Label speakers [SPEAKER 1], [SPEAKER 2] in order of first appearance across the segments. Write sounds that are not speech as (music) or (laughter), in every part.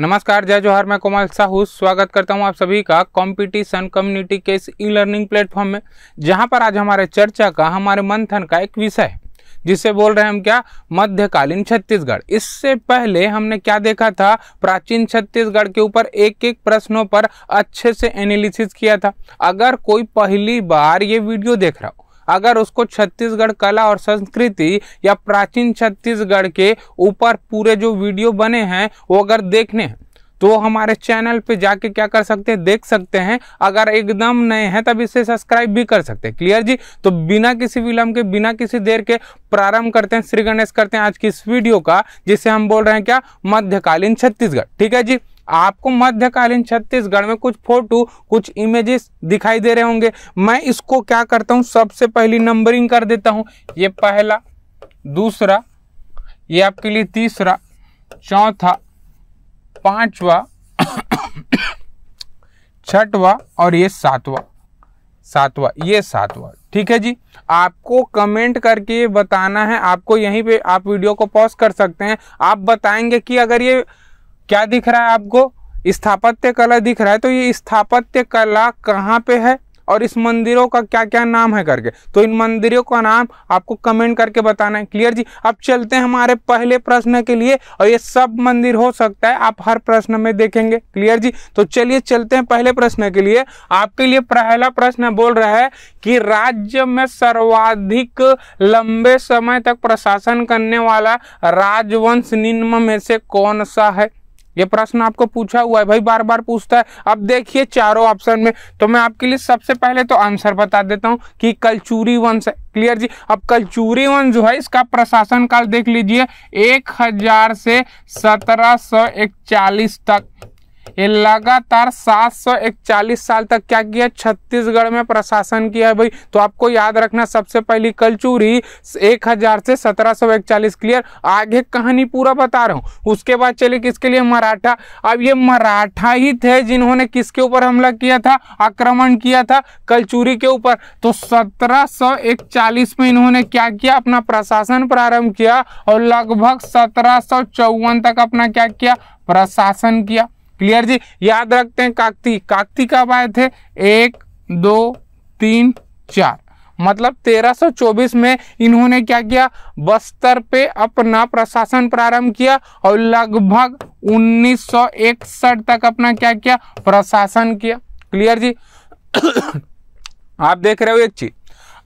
[SPEAKER 1] नमस्कार जय जोहर मैं कोमल साहू स्वागत करता हूं आप सभी का कंपटीशन कम्युनिटी के इस ई लर्निंग प्लेटफॉर्म में जहां पर आज हमारे चर्चा का हमारे मंथन का एक विषय है जिसे बोल रहे हैं हम क्या मध्यकालीन छत्तीसगढ़ इससे पहले हमने क्या देखा था प्राचीन छत्तीसगढ़ के ऊपर एक एक प्रश्नों पर अच्छे से एनालिसिस किया था अगर कोई पहली बार ये वीडियो देख रहा हो अगर उसको छत्तीसगढ़ कला और संस्कृति या प्राचीन छत्तीसगढ़ के ऊपर पूरे जो वीडियो बने हैं वो अगर देखने हैं तो हमारे चैनल पे जाके क्या कर सकते हैं देख सकते हैं अगर एकदम नए हैं तब इसे सब्सक्राइब भी कर सकते हैं क्लियर जी तो बिना किसी विलंब के बिना किसी देर के प्रारंभ करते हैं श्री गणेश करते हैं आज की इस वीडियो का जिसे हम बोल रहे हैं क्या मध्यकालीन छत्तीसगढ़ ठीक है जी आपको मध्यकालीन छत्तीसगढ़ में कुछ फोटो कुछ इमेजेस दिखाई दे रहे होंगे मैं इसको क्या करता हूँ सबसे पहली नंबरिंग कर देता हूँ ये पहला दूसरा ये आपके लिए तीसरा चौथा पांचवा छठवा और ये सातवा सातवा ये सातवा ठीक है जी आपको कमेंट करके बताना है आपको यहीं पे आप वीडियो को पॉज कर सकते हैं आप बताएंगे कि अगर ये क्या दिख रहा है आपको स्थापत्य कला दिख रहा है तो ये स्थापत्य कला कहाँ पे है और इस मंदिरों का क्या क्या नाम है करके तो इन मंदिरों का नाम आपको कमेंट करके बताना है क्लियर जी अब चलते हैं हमारे पहले प्रश्न के लिए और ये सब मंदिर हो सकता है आप हर प्रश्न में देखेंगे क्लियर जी तो चलिए चलते हैं पहले प्रश्न के लिए आपके लिए पहला प्रश्न बोल रहा है कि राज्य में सर्वाधिक लंबे समय तक प्रशासन करने वाला राजवंश निम्न में से कौन सा है ये प्रश्न आपको पूछा हुआ है भाई बार बार पूछता है अब देखिए चारों ऑप्शन में तो मैं आपके लिए सबसे पहले तो आंसर बता देता हूं कि कलचूरी वंश क्लियर जी अब कलचूरी वंश जो है इसका प्रशासन काल देख लीजिए एक हजार से सत्रह तक ये लगातार 741 साल तक क्या किया छत्तीसगढ़ में प्रशासन किया है भाई तो आपको याद रखना सबसे पहली कलचूरी 1000 से 1741 क्लियर आगे कहानी पूरा बता रहा हूँ उसके बाद चले किसके लिए मराठा अब ये मराठा ही थे जिन्होंने किसके ऊपर हमला किया था आक्रमण किया था कलचूरी के ऊपर तो 1741 में इन्होंने क्या किया अपना प्रशासन प्रारंभ किया और लगभग सत्रह तक अपना क्या किया प्रशासन किया क्लियर जी याद रखते हैं काकती काकती कब आए थे एक दो तीन चार मतलब 1324 में इन्होंने क्या किया बस्तर पे अपना प्रशासन प्रारंभ किया और लगभग उन्नीस तक अपना क्या किया प्रशासन किया क्लियर जी (coughs) आप देख रहे हो एक चीज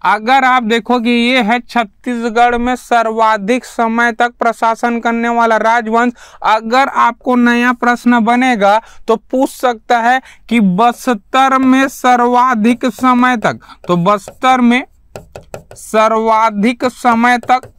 [SPEAKER 1] अगर आप देखोगे ये है छत्तीसगढ़ में सर्वाधिक समय तक प्रशासन करने वाला राजवंश अगर आपको नया प्रश्न बनेगा तो पूछ सकता है कि बस्तर में सर्वाधिक समय तक तो बस्तर में सर्वाधिक समय तक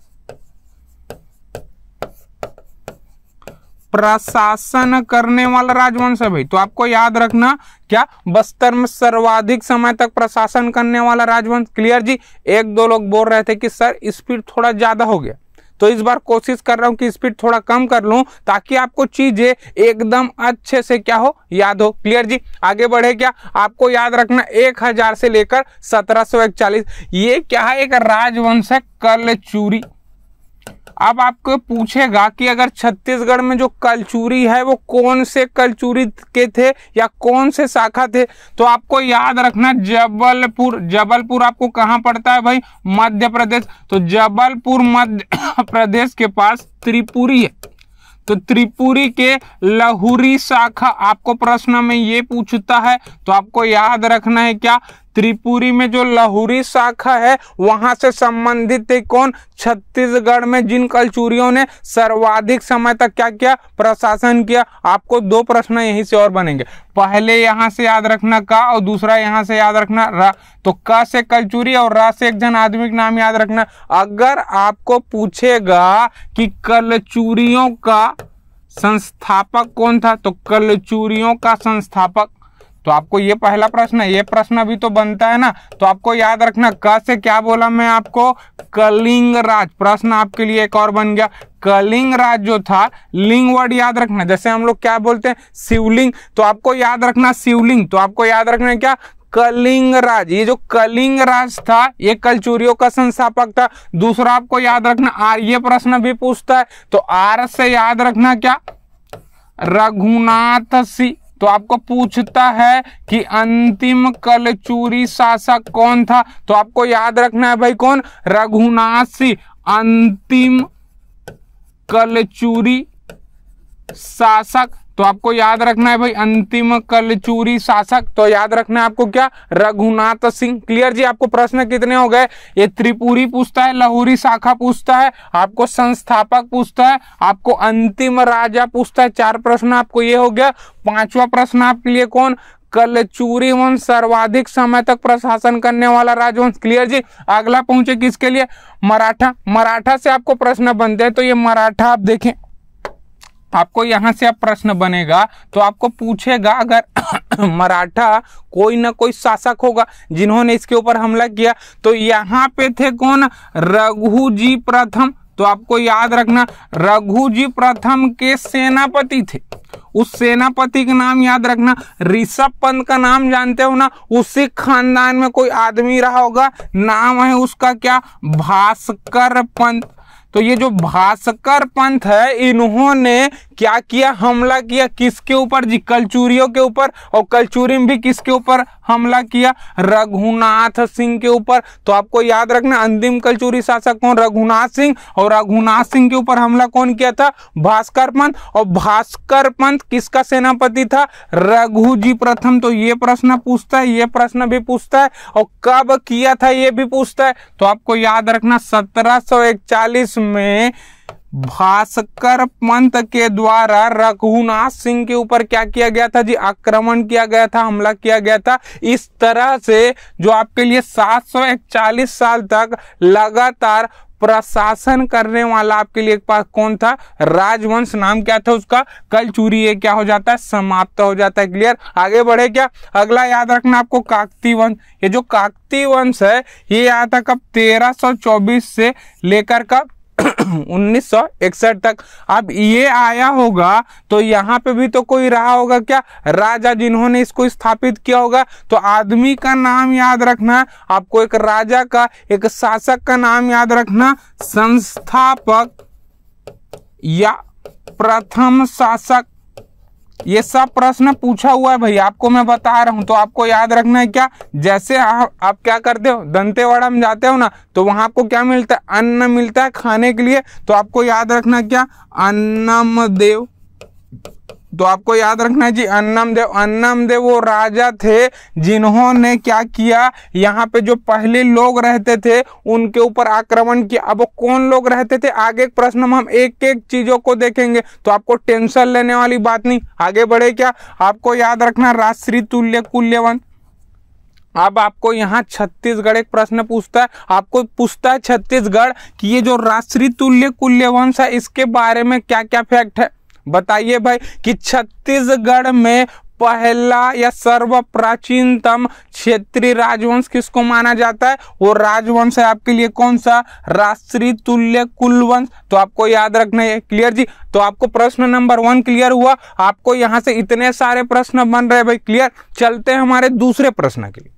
[SPEAKER 1] प्रशासन करने वाला राजवंश है भाई तो आपको याद रखना क्या बस्तर में सर्वाधिक समय तक प्रशासन करने वाला राजवंश क्लियर जी एक दो लोग बोल रहे थे कि सर स्पीड थोड़ा ज्यादा हो गया तो इस बार कोशिश कर रहा हूं कि स्पीड थोड़ा कम कर लूं ताकि आपको चीजें एकदम अच्छे से क्या हो याद हो क्लियर जी आगे बढ़े क्या आपको याद रखना एक हजार से लेकर सत्रह सौ चालीस ये क्या है एक राजवंश है कलचूरी अब आपको पूछेगा कि अगर छत्तीसगढ़ में जो कलचूरी है वो कौन से कलचूरी के थे या कौन से शाखा थे तो आपको याद रखना जबलपुर जबलपुर आपको कहाँ पड़ता है भाई मध्य प्रदेश तो जबलपुर मध्य (coughs) प्रदेश के पास त्रिपुरी है तो त्रिपुरी के लहुरी शाखा आपको प्रश्न में ये पूछता है तो आपको याद रखना है क्या त्रिपुरी में जो लाहौरी शाखा है वहां से संबंधित थे कौन छत्तीसगढ़ में जिन कलचूरियों ने सर्वाधिक समय तक क्या किया प्रशासन किया आपको दो प्रश्न यहीं से और बनेंगे पहले यहां से याद रखना का और दूसरा यहां से याद रखना रा तो का से कलचूरी और रा से एक जन आदमी का नाम याद रखना अगर आपको पूछेगा कि कलचूरियों का संस्थापक कौन था तो कलचूरियों का संस्थापक तो आपको ये पहला प्रश्न है ये प्रश्न अभी तो बनता है ना तो आपको याद रखना क से क्या बोला मैं आपको कलिंग राज प्रश्न आपके लिए एक और बन गया कलिंग राज जो था लिंग वर्ड याद रखना जैसे हम लोग क्या बोलते हैं शिवलिंग तो आपको याद रखना शिवलिंग तो आपको याद रखना क्या कलिंग राज ये जो कलिंग राज था ये कलचूरियों का संस्थापक था दूसरा आपको याद रखना आर ये प्रश्न भी पूछता है तो आर से याद रखना क्या रघुनाथ सिंह तो आपको पूछता है कि अंतिम कलचूरी शासक कौन था तो आपको याद रखना है भाई कौन रघुनाथ सिंह अंतिम कलचूरी शासक तो आपको याद रखना है भाई अंतिम कलचूरी शासक तो याद रखना है आपको क्या रघुनाथ सिंह क्लियर जी आपको प्रश्न कितने हो गए ये त्रिपुरी पूछता है लाहौरी शाखा पूछता है आपको संस्थापक पूछता है आपको अंतिम राजा पूछता है चार प्रश्न आपको ये हो गया पांचवा प्रश्न आपके लिए कौन कलचूरी वंश सर्वाधिक समय तक प्रशासन करने वाला राजवंश क्लियर जी अगला पहुंचे किसके लिए मराठा मराठा से आपको प्रश्न बनते हैं तो ये मराठा आप देखें तो आपको यहाँ से अब प्रश्न बनेगा तो आपको पूछेगा अगर (coughs) मराठा कोई ना कोई शासक होगा जिन्होंने इसके ऊपर हमला किया तो यहाँ पे थे कौन रघुजी प्रथम तो आपको याद रखना रघुजी प्रथम के सेनापति थे उस सेनापति का नाम याद रखना ऋषभ पंत का नाम जानते हो ना उसी खानदान में कोई आदमी रहा होगा नाम है उसका क्या भास्कर पंत तो ये जो भास्कर पंथ है इन्होंने क्या किया हमला किया किसके ऊपर जी कलचूरियों के ऊपर और कलचूरी में भी किसके ऊपर हमला किया रघुनाथ सिंह के ऊपर तो आपको याद रखना अंतिम कलचूरी शासक कौन रघुनाथ सिंह और रघुनाथ सिंह के ऊपर हमला कौन किया था भास्कर पंथ और भास्कर पंथ किसका सेनापति था रघुजी प्रथम तो ये प्रश्न पूछता है ये प्रश्न भी पूछता है और कब किया था ये भी पूछता है तो आपको याद रखना सत्रह में भास्कर पंत के द्वारा रघुनाथ सिंह के ऊपर क्या किया गया था जी आक्रमण किया गया था हमला किया गया था इस तरह से जो आपके लिए 741 साल तक लगातार प्रशासन करने वाला आपके लिए एक पास कौन था राजवंश नाम क्या था उसका कल चूरी ये क्या हो जाता है समाप्त हो जाता है क्लियर आगे बढ़े क्या अगला याद रखना आपको काकती वंश ये जो काकती वंश है ये यहाँ तक अब 1324 से लेकर कब उन्नीस तक अब ये आया होगा तो यहाँ पे भी तो कोई रहा होगा क्या राजा जिन्होंने इसको स्थापित किया होगा तो आदमी का नाम याद रखना आपको एक राजा का एक शासक का नाम याद रखना संस्थापक या प्रथम शासक ये सब प्रश्न पूछा हुआ है भाई आपको मैं बता रहा हूँ तो आपको याद रखना है क्या जैसे आप आप क्या करते हो दंतेवाड़ा में जाते हो ना तो वहां आपको क्या मिलता है अन्न मिलता है खाने के लिए तो आपको याद रखना क्या अन्नम देव तो आपको याद रखना है जी अन्नम देव अन्नम देव वो राजा थे जिन्होंने क्या किया यहाँ पे जो पहले लोग रहते थे उनके ऊपर आक्रमण किया अब कौन लोग रहते थे आगे प्रश्न में हम एक एक चीजों को देखेंगे तो आपको टेंशन लेने वाली बात नहीं आगे बढ़े क्या आपको याद रखना राजश्री तुल्य कुल्यवन अब आपको यहाँ छत्तीसगढ़ एक प्रश्न पूछता है आपको पूछता है छत्तीसगढ़ कि ये जो राष्ट्रीय तुल्य कुल्य वंश है इसके बारे में क्या क्या फैक्ट है बताइए भाई कि छत्तीसगढ़ में पहला या सर्व प्राचीनतम क्षेत्रीय राजवंश किसको माना जाता है वो राजवंश है आपके लिए कौन सा राष्ट्रीय तुल्य कुलवंश तो आपको याद रखना है क्लियर जी तो आपको प्रश्न नंबर वन क्लियर हुआ आपको यहां से इतने सारे प्रश्न बन रहे भाई क्लियर चलते हैं हमारे दूसरे प्रश्न के लिए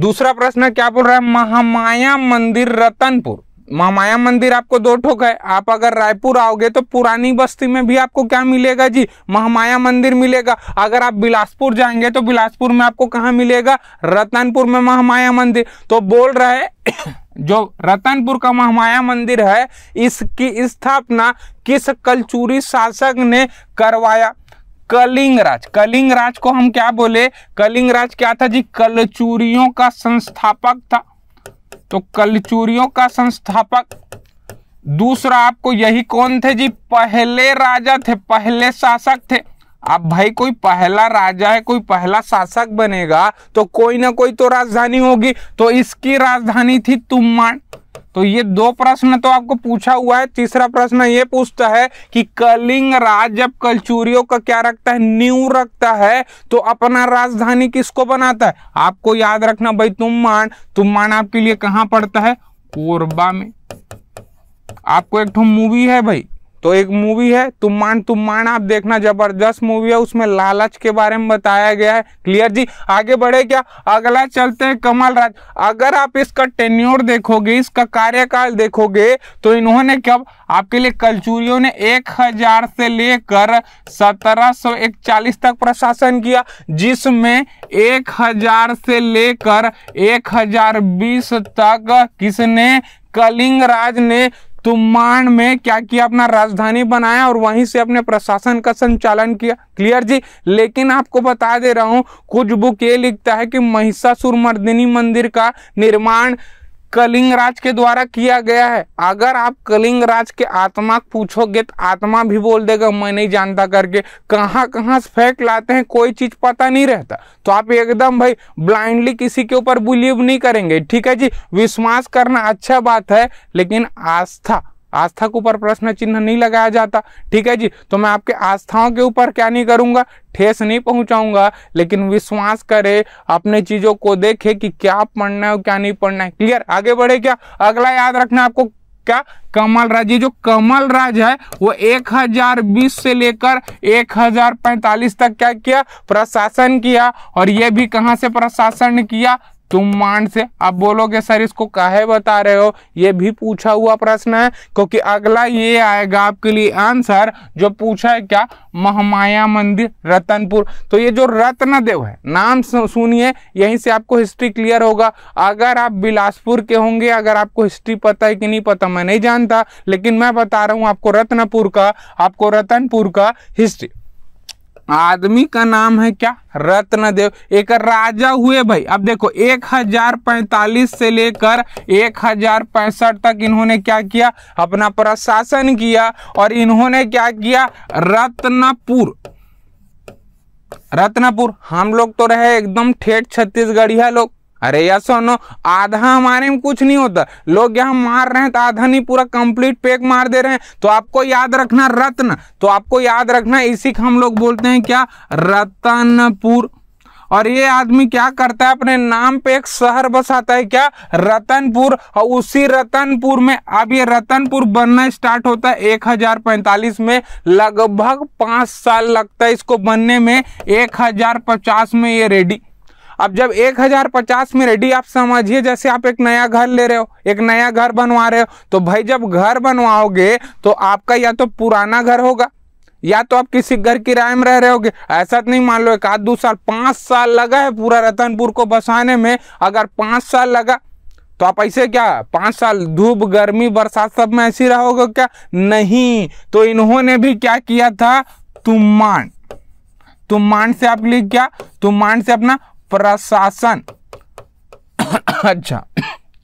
[SPEAKER 1] दूसरा प्रश्न क्या बोल रहा है महामाया मंदिर रतनपुर महामाया मंदिर आपको दो ठोक है आप अगर रायपुर आओगे तो पुरानी बस्ती में भी आपको क्या मिलेगा जी महामाया मंदिर मिलेगा अगर आप बिलासपुर जाएंगे तो बिलासपुर में आपको कहाँ मिलेगा रतनपुर में महामाया मंदिर तो बोल रहे (coughs) जो रतनपुर का महामाया मंदिर है इसकी स्थापना किस कलचूरी शासक ने करवाया कलिंग राज कलिंग राज को हम क्या बोले कलिंग राज क्या था जी कलचूरियों का संस्थापक था तो कलचूरियों का संस्थापक दूसरा आपको यही कौन थे जी पहले राजा थे पहले शासक थे अब भाई कोई पहला राजा है कोई पहला शासक बनेगा तो कोई ना कोई तो राजधानी होगी तो इसकी राजधानी थी तुम्मान तो ये दो प्रश्न तो आपको पूछा हुआ है तीसरा प्रश्न ये पूछता है कि कलिंग राज जब कलचूरियों का क्या रखता है न्यू रखता है तो अपना राजधानी किसको बनाता है आपको याद रखना भाई तुम मान आपके लिए कहाँ पड़ता है कोरबा में आपको एक मूवी है भाई तो एक मूवी है तुम्मान तुम्मान आप देखना जबरदस्त मूवी है उसमें लालच के बारे में बताया गया है क्लियर जी आगे बढ़े क्या अगला चलते हैं कमल राज अगर आप इसका टेन्योर देखोगे इसका कार्यकाल देखोगे तो इन्होंने कब आपके लिए कलचूरियों ने एक हजार से लेकर सत्रह सौ चालीस तक प्रशासन किया जिसमें एक हजार से लेकर एक हजार बीस तक किसने कलिंग राज ने तुम्मान में क्या किया अपना राजधानी बनाया और वहीं से अपने प्रशासन का संचालन किया क्लियर जी लेकिन आपको बता दे रहा हूं कुछ बुक ये लिखता है कि महिषासुर मर्दिनी मंदिर का निर्माण कलिंग राज के द्वारा किया गया है अगर आप कलिंग राज के आत्मा पूछोगे तो आत्मा भी बोल देगा मैं नहीं जानता करके कहां कहां से फेंक लाते हैं कोई चीज पता नहीं रहता तो आप एकदम भाई ब्लाइंडली किसी के ऊपर बिलीव नहीं करेंगे ठीक है जी विश्वास करना अच्छा बात है लेकिन आस्था आस्था के ऊपर प्रश्न चिन्ह नहीं लगाया जाता ठीक है जी तो मैं आपके आस्थाओं के ऊपर क्या नहीं करूंगा ठेस नहीं पहुंचाऊंगा लेकिन विश्वास करे अपने चीजों को देखे कि क्या पढ़ना है क्या नहीं पढ़ना है क्लियर आगे बढ़े क्या अगला याद रखना आपको क्या कमल राज जो कमल राज है वो 1020 से लेकर 1045 तक क्या किया प्रशासन किया और ये भी कहाँ से प्रशासन किया तुम से आप बोलोगे सर इसको काहे बता रहे हो ये भी पूछा हुआ प्रश्न है क्योंकि अगला ये आएगा आपके लिए आंसर जो पूछा है क्या महामाया मंदिर रतनपुर तो ये जो रत्नदेव है नाम सुनिए यहीं से आपको हिस्ट्री क्लियर होगा अगर आप बिलासपुर के होंगे अगर आपको हिस्ट्री पता है कि नहीं पता मैं नहीं जानता लेकिन मैं बता रहा हूँ आपको रत्नपुर का आपको रतनपुर का हिस्ट्री आदमी का नाम है क्या रत्नदेव एक राजा हुए भाई अब देखो एक हजार पैंतालीस से लेकर एक हजार पैंसठ तक इन्होंने क्या किया अपना प्रशासन किया और इन्होंने क्या किया रत्नपुर रत्नपुर हम लोग तो रहे एकदम ठेठ छत्तीसगढ़िया लोग अरे यस सोनो नो आधा हमारे में कुछ नहीं होता लोग यहाँ मार रहे हैं तो आधा नहीं पूरा कंप्लीट पैक मार दे रहे हैं तो आपको याद रखना रत्न तो आपको याद रखना इसी को हम लोग बोलते हैं क्या रतनपुर और ये आदमी क्या करता है अपने नाम पे एक शहर बसाता है क्या रतनपुर और उसी रतनपुर में अब ये रतनपुर बनना स्टार्ट होता है 1045 में लगभग पांच साल लगता है इसको बनने में 1050 में ये रेडी अब जब एक हजार पचास में रेडी आप समझिए जैसे आप एक नया घर ले रहे हो एक नया घर बनवा रहे हो तो भाई जब घर बनवाओगे तो आपका या तो पुराना घर होगा या तो आप किसी घर किराए में रह रहे होगे ऐसा तो नहीं मान लो एक आध दो साल पाँच साल लगा है पूरा रतनपुर को बसाने में अगर पाँच साल लगा तो आप ऐसे क्या पाँच साल धूप गर्मी बरसात सब में ऐसी रहोगे क्या नहीं तो इन्होंने भी क्या किया था तुमान तुमान से आप लिख क्या तुमान से अपना प्रशासन (coughs) अच्छा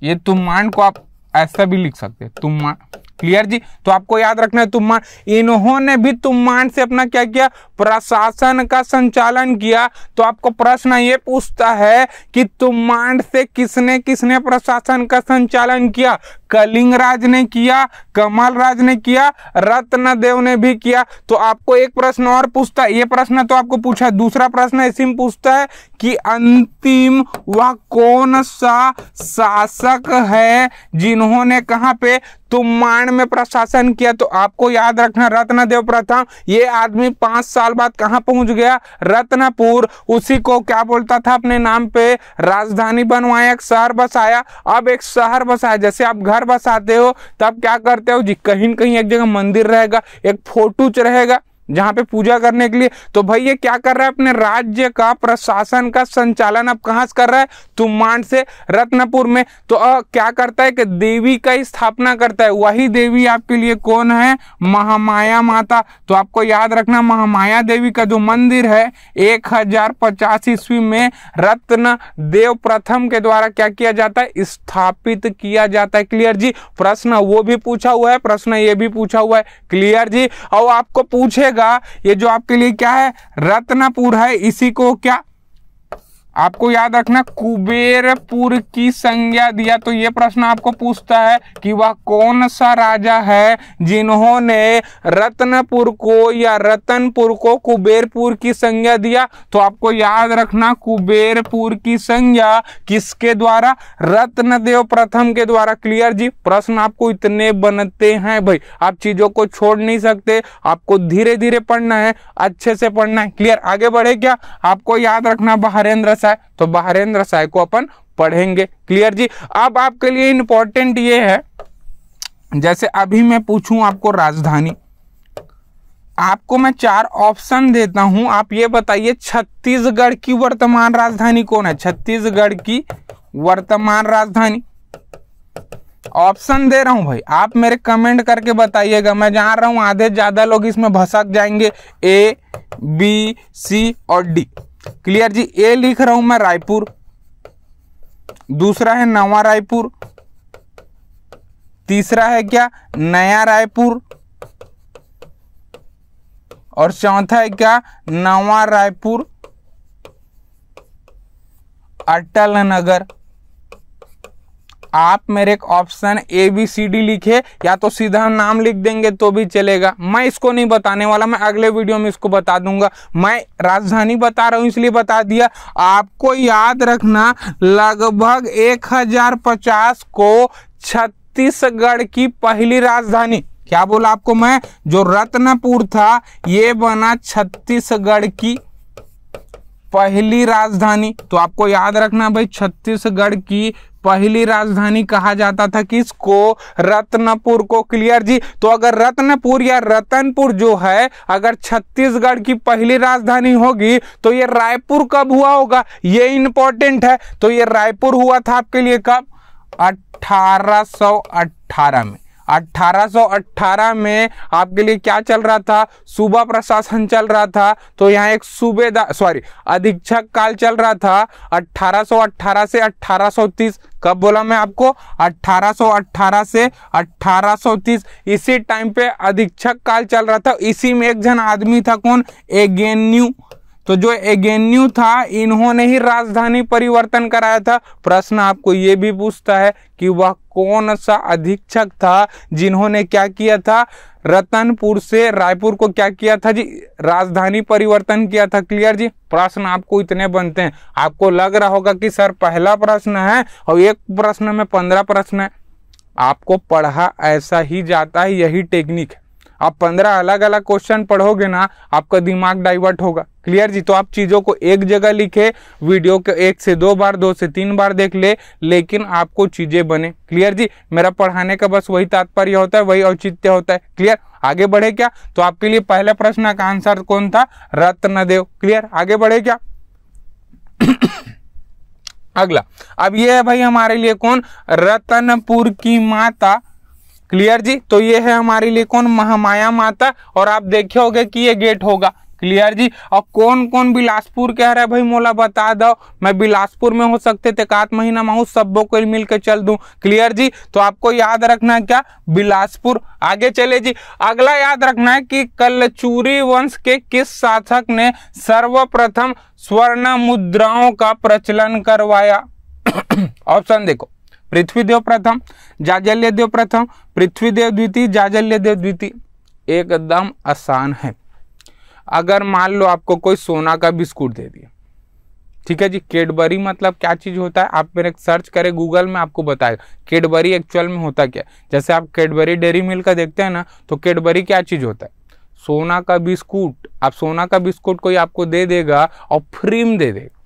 [SPEAKER 1] ये तुम्मान को आप ऐसा भी लिख सकते हैं तुम्मान क्लियर जी तो आपको याद रखना है तुम्मान इन्होंने भी तुम्मान से अपना क्या किया प्रशासन का संचालन किया तो आपको प्रश्न ये पूछता है कि तुम्मान से किसने किसने प्रशासन का संचालन किया कलिंग राज ने किया कमल राज ने किया रत्न देव ने भी किया तो आपको एक प्रश्न और पूछता है ये प्रश्न तो आपको पूछा है दूसरा प्रश्न ऐसे में पूछता है कि अंतिम वह कौन सा शासक है जिन्होंने कहा पे तुमान में प्रशासन किया तो आपको याद रखना रत्नदेव प्रथम ये आदमी पांच साल बाद कहा पहुंच गया रत्नपुर उसी को क्या बोलता था अपने नाम पे राजधानी बनवाया एक शहर बसाया अब एक शहर बसाया जैसे आप घर बस आते हो तब क्या करते हो जी कहीं कहीं एक जगह मंदिर रहेगा एक फोटूच रहेगा जहां पे पूजा करने के लिए तो भाई ये क्या कर रहा है अपने राज्य का प्रशासन का संचालन अब कहां से कर रहा है तुम्हान से रत्नपुर में तो अ क्या करता है कि देवी का ही स्थापना करता है वही देवी आपके लिए कौन है महामाया माता तो आपको याद रखना महामाया देवी का जो मंदिर है एक हजार पचास ईस्वी में रत्न देव प्रथम के द्वारा क्या किया जाता है स्थापित किया जाता है क्लियर जी प्रश्न वो भी पूछा हुआ है प्रश्न ये भी पूछा हुआ है क्लियर जी और आपको पूछेगा रहेगा ये जो आपके लिए क्या है रत्नपुर है इसी को क्या आपको याद रखना कुबेरपुर की संज्ञा दिया तो ये प्रश्न आपको पूछता है कि वह कौन सा राजा है जिन्होंने रत्नपुर को या रतनपुर को कुबेरपुर की संज्ञा दिया तो आपको याद रखना कुबेरपुर की संज्ञा किसके द्वारा रत्नदेव प्रथम के द्वारा क्लियर जी प्रश्न आपको इतने बनते हैं भाई आप चीजों को छोड़ नहीं सकते आपको धीरे धीरे पढ़ना है अच्छे से पढ़ना है क्लियर आगे बढ़े क्या आपको याद रखना बहरेंद्र शाह है तो बहरेंद्र साय को अपन पढ़ेंगे क्लियर जी अब आपके लिए इंपॉर्टेंट ये है जैसे अभी मैं पूछूं आपको राजधानी आपको मैं चार ऑप्शन देता हूं आप ये बताइए छत्तीसगढ़ की वर्तमान राजधानी कौन है छत्तीसगढ़ की वर्तमान राजधानी ऑप्शन दे रहा हूं भाई आप मेरे कमेंट करके बताइएगा मैं जान रहा हूं आधे ज्यादा लोग इसमें भसक जाएंगे ए बी सी और डी क्लियर जी ए लिख रहा हूं मैं रायपुर दूसरा है नवा रायपुर तीसरा है क्या नया रायपुर और चौथा है क्या नवा रायपुर अटल नगर आप मेरे option A B C D लिखे या तो सीधा नाम लिख देंगे तो भी चलेगा मैं इसको नहीं बताने वाला मैं अगले वीडियो में इसको बता दूंगा मैं राजधानी बता रहा हूँ इसलिए बता दिया आपको याद रखना लगभग एक हजार पचास को छत्तीसगढ़ की पहली राजधानी क्या बोला आपको मैं जो रत्नपुर था ये बना छत्तीसगढ़ की पहली राजधानी तो आपको याद रखना भाई छत्तीसगढ़ की पहली राजधानी कहा जाता था किसको रत्नपुर को क्लियर जी तो अगर रत्नपुर या रतनपुर जो है अगर छत्तीसगढ़ की पहली राजधानी होगी तो ये रायपुर कब हुआ होगा ये इंपॉर्टेंट है तो ये रायपुर हुआ था आपके लिए कब 1818 में 1818 में आपके लिए क्या चल रहा था सूबा प्रशासन चल रहा था तो यहाँ एक सूबेदार सॉरी अधीक्षक काल चल रहा था 1818 से 1830 कब बोला मैं आपको 1818 से 1830 इसी टाइम पे अधीक्षक काल चल रहा था इसी में एक जन आदमी था कौन एगेन्यू तो जो एगेन्यू था इन्होंने ही राजधानी परिवर्तन कराया था प्रश्न आपको ये भी पूछता है कि वह कौन सा अधीक्षक था जिन्होंने क्या किया था रतनपुर से रायपुर को क्या किया था जी राजधानी परिवर्तन किया था क्लियर जी प्रश्न आपको इतने बनते हैं आपको लग रहा होगा कि सर पहला प्रश्न है और एक प्रश्न में पंद्रह प्रश्न है आपको पढ़ा ऐसा ही जाता है यही टेक्निक आप पंद्रह अलग अलग क्वेश्चन पढ़ोगे ना आपका दिमाग डाइवर्ट होगा क्लियर जी तो आप चीज़ों को एक जगह लिखे वीडियो को एक से दो बार दो से तीन बार देख ले लेकिन आपको चीज़ें बने क्लियर जी मेरा पढ़ाने का बस वही तात्पर्य होता है वही औचित्य होता है क्लियर आगे बढ़े क्या तो आपके लिए पहला प्रश्न का आंसर कौन था रत्न देव क्लियर आगे बढ़े क्या (coughs) अगला अब ये है भाई हमारे लिए कौन रतनपुर की माता क्लियर जी तो ये है हमारे लिए कौन महामाया माता और आप देखे होगे कि ये गेट होगा क्लियर जी और कौन कौन बिलासपुर कह रहे भाई मोला बता दो मैं बिलासपुर में हो सकते थे तेकात महीना में हूँ सबों को मिल के चल दूँ क्लियर जी तो आपको याद रखना है क्या बिलासपुर आगे चले जी अगला याद रखना है कि कलचूरी वंश के किस शासक ने सर्वप्रथम स्वर्ण मुद्राओं का प्रचलन करवाया ऑप्शन (coughs) देखो पृथ्वीदेव प्रथम जाजल्य देव प्रथम पृथ्वीदेव द्वितीय जाजल्य देव द्वितीय एकदम आसान है अगर मान लो आपको कोई सोना का बिस्कुट दे दिया ठीक है जी केडबरी मतलब क्या चीज़ होता है आप मेरे सर्च करें गूगल में आपको बताएगा केडबरी एक्चुअल में होता क्या जैसे आप केडबरी डेयरी मिल का देखते हैं ना तो केडबरी क्या चीज़ होता है सोना का बिस्कुट आप सोना का बिस्कुट कोई आपको दे देगा और फ्री में दे देगा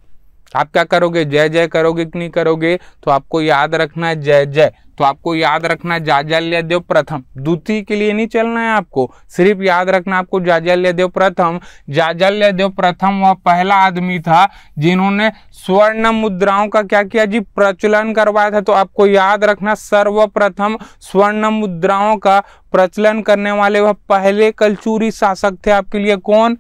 [SPEAKER 1] आप क्या करोगे जय जय करोगे कि नहीं करोगे तो आपको याद रखना है जय जय तो आपको याद रखना जाजल्य देव प्रथम द्वितीय के लिए नहीं चलना है आपको सिर्फ याद रखना आपको जाजल्य देव प्रथम जाजल्य देव प्रथम वह पहला आदमी था जिन्होंने स्वर्ण मुद्राओं का क्या किया जी प्रचलन करवाया था तो आपको याद रखना सर्वप्रथम स्वर्ण मुद्राओं का प्रचलन करने वाले वह पहले कलचूरी शासक थे आपके लिए कौन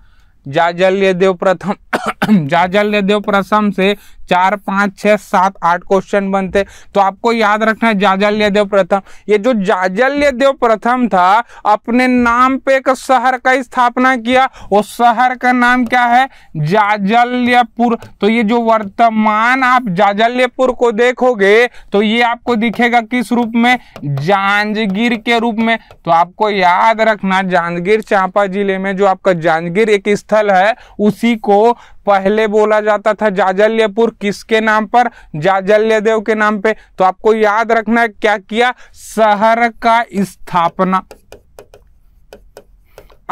[SPEAKER 1] जाजल्य देव प्रथम (coughs) जाजल्य देव प्रथम से चार पांच छह सात आठ क्वेश्चन बनते तो आपको याद रखना है जाजल्य देव प्रथम ये जो जाजल्य देव प्रथम था अपने नाम पे एक शहर का स्थापना किया वो शहर का नाम क्या है जाजल्यपुर तो ये जो वर्तमान आप जाजल्यपुर को देखोगे तो ये आपको दिखेगा किस रूप में जांजगीर के रूप में तो आपको याद रखना जांजगीर चांपा जिले में जो आपका जांजगीर एक स्थान स्थल है उसी को पहले बोला जाता था जाजल्यपुर किसके नाम पर जाजल्य देव के नाम पे तो आपको याद रखना है क्या किया शहर का स्थापना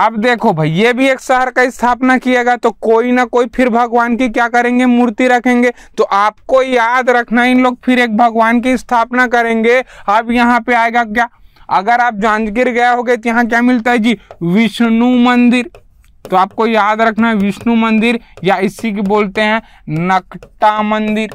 [SPEAKER 1] अब देखो भाई ये भी एक शहर का स्थापना किएगा तो कोई ना कोई फिर भगवान की क्या करेंगे मूर्ति रखेंगे तो आपको याद रखना इन लोग फिर एक भगवान की स्थापना करेंगे अब यहाँ पे आएगा क्या अगर आप जांजगीर गए होगे तो यहाँ क्या मिलता है जी विष्णु मंदिर तो आपको याद रखना है विष्णु मंदिर या इसी की बोलते हैं नकटा मंदिर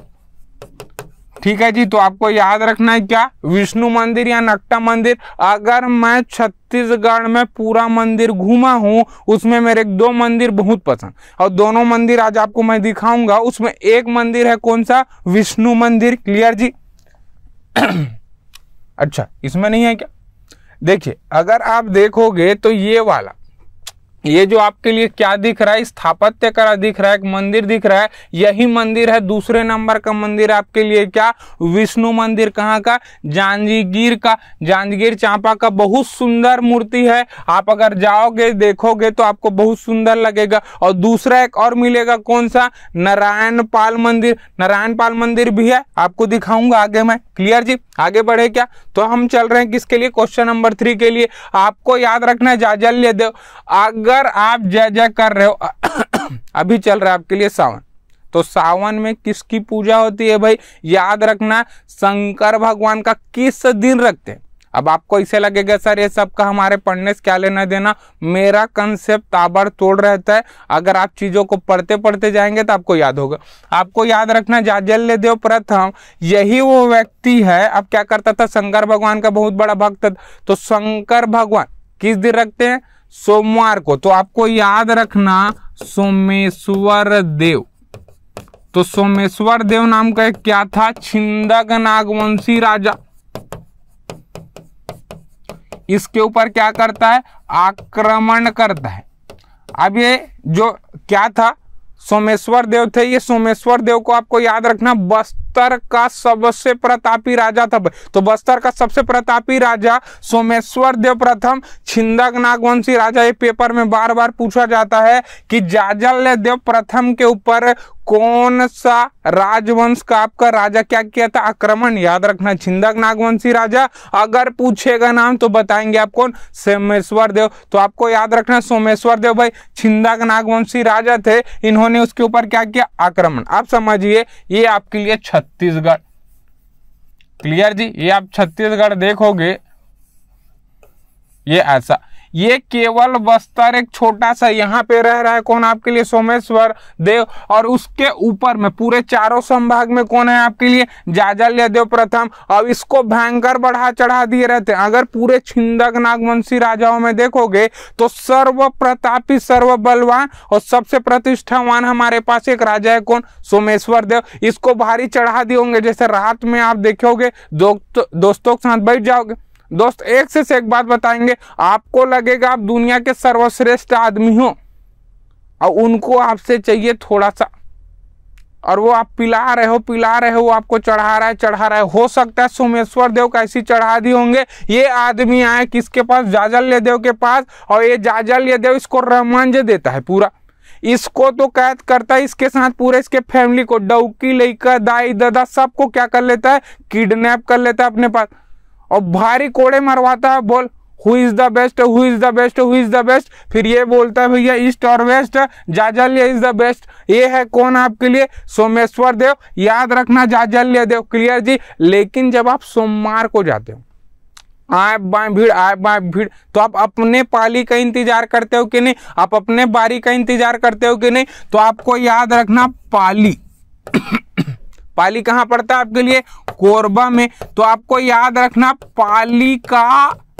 [SPEAKER 1] ठीक है जी तो आपको याद रखना है क्या विष्णु मंदिर या नकटा मंदिर अगर मैं छत्तीसगढ़ में पूरा मंदिर घूमा हूं उसमें मेरे दो मंदिर बहुत पसंद और दोनों मंदिर आज आपको मैं दिखाऊंगा उसमें एक मंदिर है कौन सा विष्णु मंदिर क्लियर जी अच्छा इसमें नहीं है क्या देखिए अगर आप देखोगे तो ये वाला ये जो आपके लिए क्या दिख रहा है स्थापत्य कला दिख रहा है एक मंदिर दिख रहा है यही मंदिर है दूसरे नंबर का मंदिर आपके लिए क्या विष्णु मंदिर कहाँ का जांजगीर का जांजगीर चांपा का बहुत सुंदर मूर्ति है आप अगर जाओगे देखोगे तो आपको बहुत सुंदर लगेगा और दूसरा एक और मिलेगा कौन सा नारायण पाल मंदिर नारायण पाल मंदिर भी है आपको दिखाऊंगा आगे मैं क्लियर जी आगे बढ़े क्या तो हम चल रहे हैं किसके लिए क्वेश्चन नंबर थ्री के लिए आपको याद रखना है जाजल्य देव अगर अगर आप जय जय कर रहे हो (coughs) अभी चल रहा है आपके लिए सावन तो सावन में किसकी पूजा होती है भाई याद रखना शंकर भगवान का किस दिन रखते हैं अब आपको ऐसे लगेगा सर ये सब का हमारे पढ़ने से क्या लेना देना मेरा कंसेप्ट तोड़ रहता है अगर आप चीज़ों को पढ़ते पढ़ते जाएंगे तो आपको याद होगा आपको याद रखना जाजल्य देव प्रथम यही वो व्यक्ति है अब क्या करता था शंकर भगवान का बहुत बड़ा भक्त था तो शंकर भगवान किस दिन रखते हैं सोमवार को तो आपको याद रखना सोमेश्वर देव तो सोमेश्वर देव नाम का क्या था छिंदक नागवंशी राजा इसके ऊपर क्या करता है आक्रमण करता है अब ये जो क्या था सोमेश्वर देव थे ये सोमेश्वर देव को आपको याद रखना बस्त बस्तर का सबसे प्रतापी राजा था तो बस्तर का सबसे प्रतापी राजा सोमेश्वर देव प्रथम छिंदक नागवंशी राजा ये पेपर में बार बार पूछा जाता है कि जाजल देव प्रथम के ऊपर कौन सा राजवंश का आपका राजा क्या किया था आक्रमण याद रखना छिंदक नागवंशी राजा अगर पूछेगा नाम तो बताएंगे आप कौन सोमेश्वर देव तो आपको याद रखना सोमेश्वर देव भाई छिंदक नागवंशी राजा थे इन्होंने उसके ऊपर क्या किया आक्रमण आप समझिए ये आपके लिए छत छत्तीसगढ़ क्लियर जी ये आप छत्तीसगढ़ देखोगे ये ऐसा ये केवल बस्तर एक छोटा सा यहाँ पे रह रहा है कौन आपके लिए सोमेश्वर देव और उसके ऊपर में पूरे चारों संभाग में कौन है आपके लिए जाजल्य देव प्रथम अब इसको भयंकर बढ़ा चढ़ा दिए रहते हैं अगर पूरे छिंदक नागवंशी राजाओं में देखोगे तो सर्व प्रतापी सर्व बलवान और सबसे प्रतिष्ठावान हमारे पास एक राजा है कौन सोमेश्वर देव इसको भारी चढ़ा दिए होंगे जैसे रात में आप देखोगे दोस्तों के साथ बैठ जाओगे दोस्त एक से एक बात बताएंगे आपको लगेगा आप दुनिया के सर्वश्रेष्ठ आदमी हो और उनको आपसे चाहिए थोड़ा सा और वो आप पिला रहे हो पिला रहे हो वो आपको चढ़ा रहा है चढ़ा रहा है हो सकता है सोमेश्वर देव कैसी चढ़ा दी होंगे ये आदमी आए किसके पास जाजल्य देव के पास और ये जाजल्य देव इसको जी देता है पूरा इसको तो कैद करता है इसके साथ पूरे इसके फैमिली को डौकी लेकर दाई दादा सबको क्या कर लेता है किडनैप कर लेता है अपने पास और भारी कोड़े मरवाता है बोल who is the best who is the best who is the best फिर ये बोलता है भैया ईस्ट और वेस्ट जाजल्य इज द बेस्ट ये है कौन आपके लिए सोमेश्वर देव याद रखना जाजल्य देव क्लियर जी लेकिन जब आप सोमवार को जाते हो आए बाएं भीड़ आए बाएं भीड़ तो आप अपने पाली का इंतजार करते हो कि नहीं आप अपने बारी का इंतजार करते हो कि नहीं तो आपको याद रखना पाली (coughs) पाली कहाँ पड़ता है आपके लिए कोरबा में तो आपको याद रखना पाली का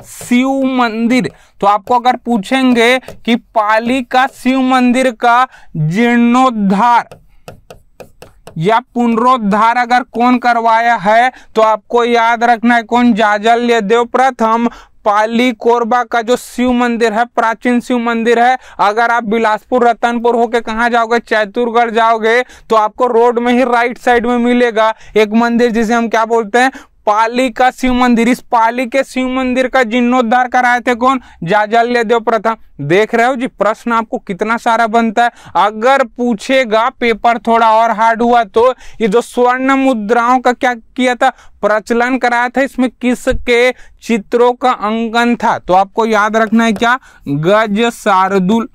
[SPEAKER 1] शिव मंदिर तो आपको अगर पूछेंगे कि पाली का शिव मंदिर का जीर्णोद्धार या पुनरोद्धार अगर कौन करवाया है तो आपको याद रखना है कौन जाजल्य देव प्रथम पाली कोरबा का जो शिव मंदिर है प्राचीन शिव मंदिर है अगर आप बिलासपुर रतनपुर होके कहा जाओगे चैतुरगढ़ जाओगे तो आपको रोड में ही राइट साइड में मिलेगा एक मंदिर जिसे हम क्या बोलते हैं पाली का शिव मंदिर इस पाली के शिव मंदिर का जीर्णोद्धार कराए थे कौन जाजल्य देव प्रथम देख रहे हो जी प्रश्न आपको कितना सारा बनता है अगर पूछेगा पेपर थोड़ा और हार्ड हुआ तो ये जो स्वर्ण मुद्राओं का क्या किया था प्रचलन कराया था इसमें किसके चित्रों का अंकन था तो आपको याद रखना है क्या गज शार्दुल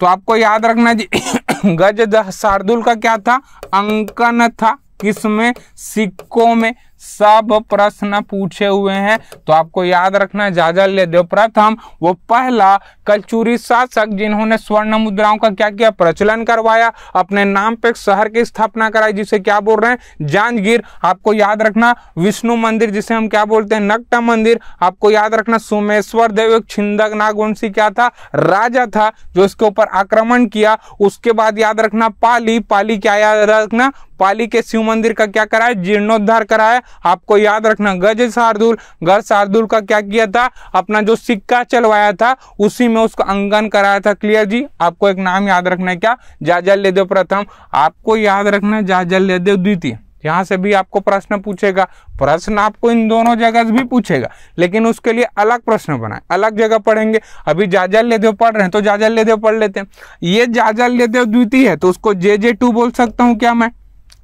[SPEAKER 1] तो आपको याद रखना जी (coughs) गज शार्दुल का क्या था अंकन था किसमें सिक्कों में सब प्रश्न पूछे हुए हैं तो आपको याद रखना जाजल ले दो प्रथम वो पहला कलचूरी शासक जिन्होंने स्वर्ण मुद्राओं का क्या किया प्रचलन करवाया अपने नाम पे शहर की स्थापना कराई जिसे क्या बोल रहे हैं जांजगीर आपको याद रखना विष्णु मंदिर जिसे हम क्या बोलते हैं नक्टा मंदिर आपको याद रखना सोमेश्वर देव एक छिंदक नागवंशी क्या था राजा था जो इसके ऊपर आक्रमण किया उसके बाद याद रखना पाली पाली क्या याद रखना पाली के शिव मंदिर का क्या कराया जीर्णोद्धार कराया आपको याद रखना गज शार्दुल गज शार्दुल का क्या किया था अपना जो सिक्का चलवाया था उसी में उसको अंकन कराया था क्लियर जी आपको एक नाम याद रखना है क्या जाजल ले दो प्रथम आपको याद रखना है जाजल ले दो द्वितीय यहाँ से भी आपको प्रश्न पूछेगा प्रश्न आपको इन दोनों जगह भी पूछेगा लेकिन उसके लिए अलग प्रश्न बनाए अलग जगह पढ़ेंगे अभी जाजल लेदेव पढ़ रहे हैं तो जाजल लेदेव पढ़ लेते हैं ये जाजल लेदेव द्वितीय है तो उसको जे जे टू बोल सकता हूँ क्या मैं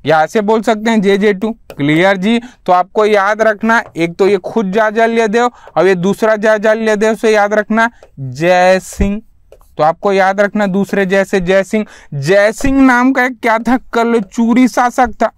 [SPEAKER 1] यहां से बोल सकते हैं जे जे टू क्लियर जी तो आपको याद रखना एक तो ये खुद जाजाल्य देव और ये दूसरा जाजाल्य देव से याद रखना जय सिंह तो आपको याद रखना दूसरे जैसे जय सिंह जय सिंह नाम का एक क्या था कल चूरी शासक था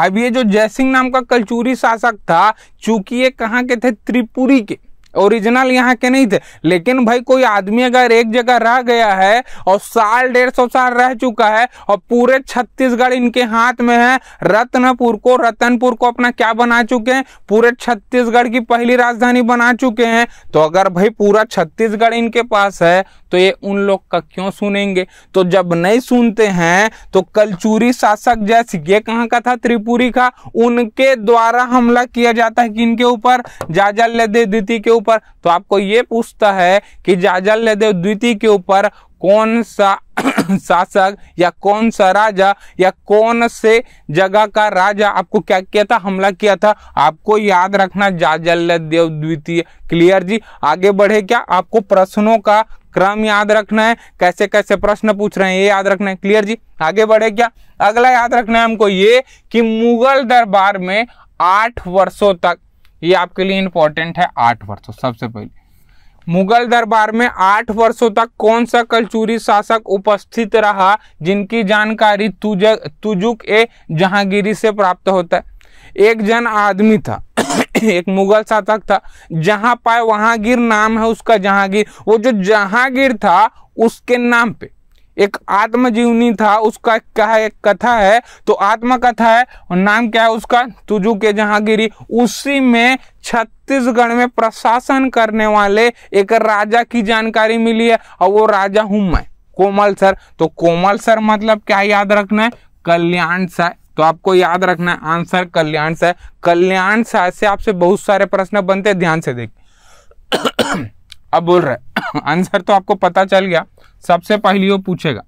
[SPEAKER 1] अब ये जो जय सिंह नाम का कलचूरी शासक था चूंकि ये कहां के थे त्रिपुरी के ओरिजिनल यहाँ के नहीं थे लेकिन भाई कोई आदमी अगर एक जगह रह गया है और साल डेढ़ सौ साल रह चुका है और पूरे छत्तीसगढ़ इनके हाथ में है रत्नपुर को रतनपुर को अपना क्या बना चुके हैं पूरे छत्तीसगढ़ की पहली राजधानी बना चुके हैं तो अगर भाई पूरा छत्तीसगढ़ इनके पास है तो ये उन लोग का क्यों सुनेंगे तो जब नहीं सुनते हैं तो कलचूरी शासक जैसे ये कहाँ का था त्रिपुरी का उनके द्वारा हमला किया जाता है कि इनके ऊपर जाजल दे दी के ऊपर ऊपर तो आपको ये पूछता है कि जाजल्यदेव द्वितीय के ऊपर कौन सा (clears throat) शासक या कौन सा राजा या कौन से जगह का राजा आपको क्या किया था हमला किया था आपको याद रखना जाजल्यदेव द्वितीय क्लियर जी आगे बढ़े क्या आपको प्रश्नों का क्रम याद रखना है कैसे कैसे प्रश्न पूछ रहे हैं ये याद रखना है क्लियर जी आगे बढ़े क्या अगला याद रखना है हमको ये कि मुगल दरबार में आठ वर्षों तक ये आपके लिए इंपॉर्टेंट है आठ वर्षों सबसे पहले मुगल दरबार में आठ वर्षों तक कौन सा कलचूरी शासक उपस्थित रहा जिनकी जानकारी तुज तुजुक ए जहांगीरी से प्राप्त होता है एक जन आदमी था (coughs) एक मुगल शासक था जहां पाए वहांगीर नाम है उसका जहांगीर वो जो जहांगीर था उसके नाम पे एक आत्मजीवनी था उसका क्या है एक कथा है तो आत्मा कथा है और नाम क्या है उसका तुजू के जहांगीरी उसी में छत्तीसगढ़ में प्रशासन करने वाले एक राजा की जानकारी मिली है और वो राजा हूं मैं कोमल सर तो कोमल सर मतलब क्या याद रखना है कल्याण सर तो आपको याद रखना है आंसर कल्याण सा कल्याण सा से आपसे बहुत सारे प्रश्न बनते ध्यान से देख (coughs) अब बोल रहे (coughs) आंसर तो आपको पता चल गया सबसे पहले वो पूछेगा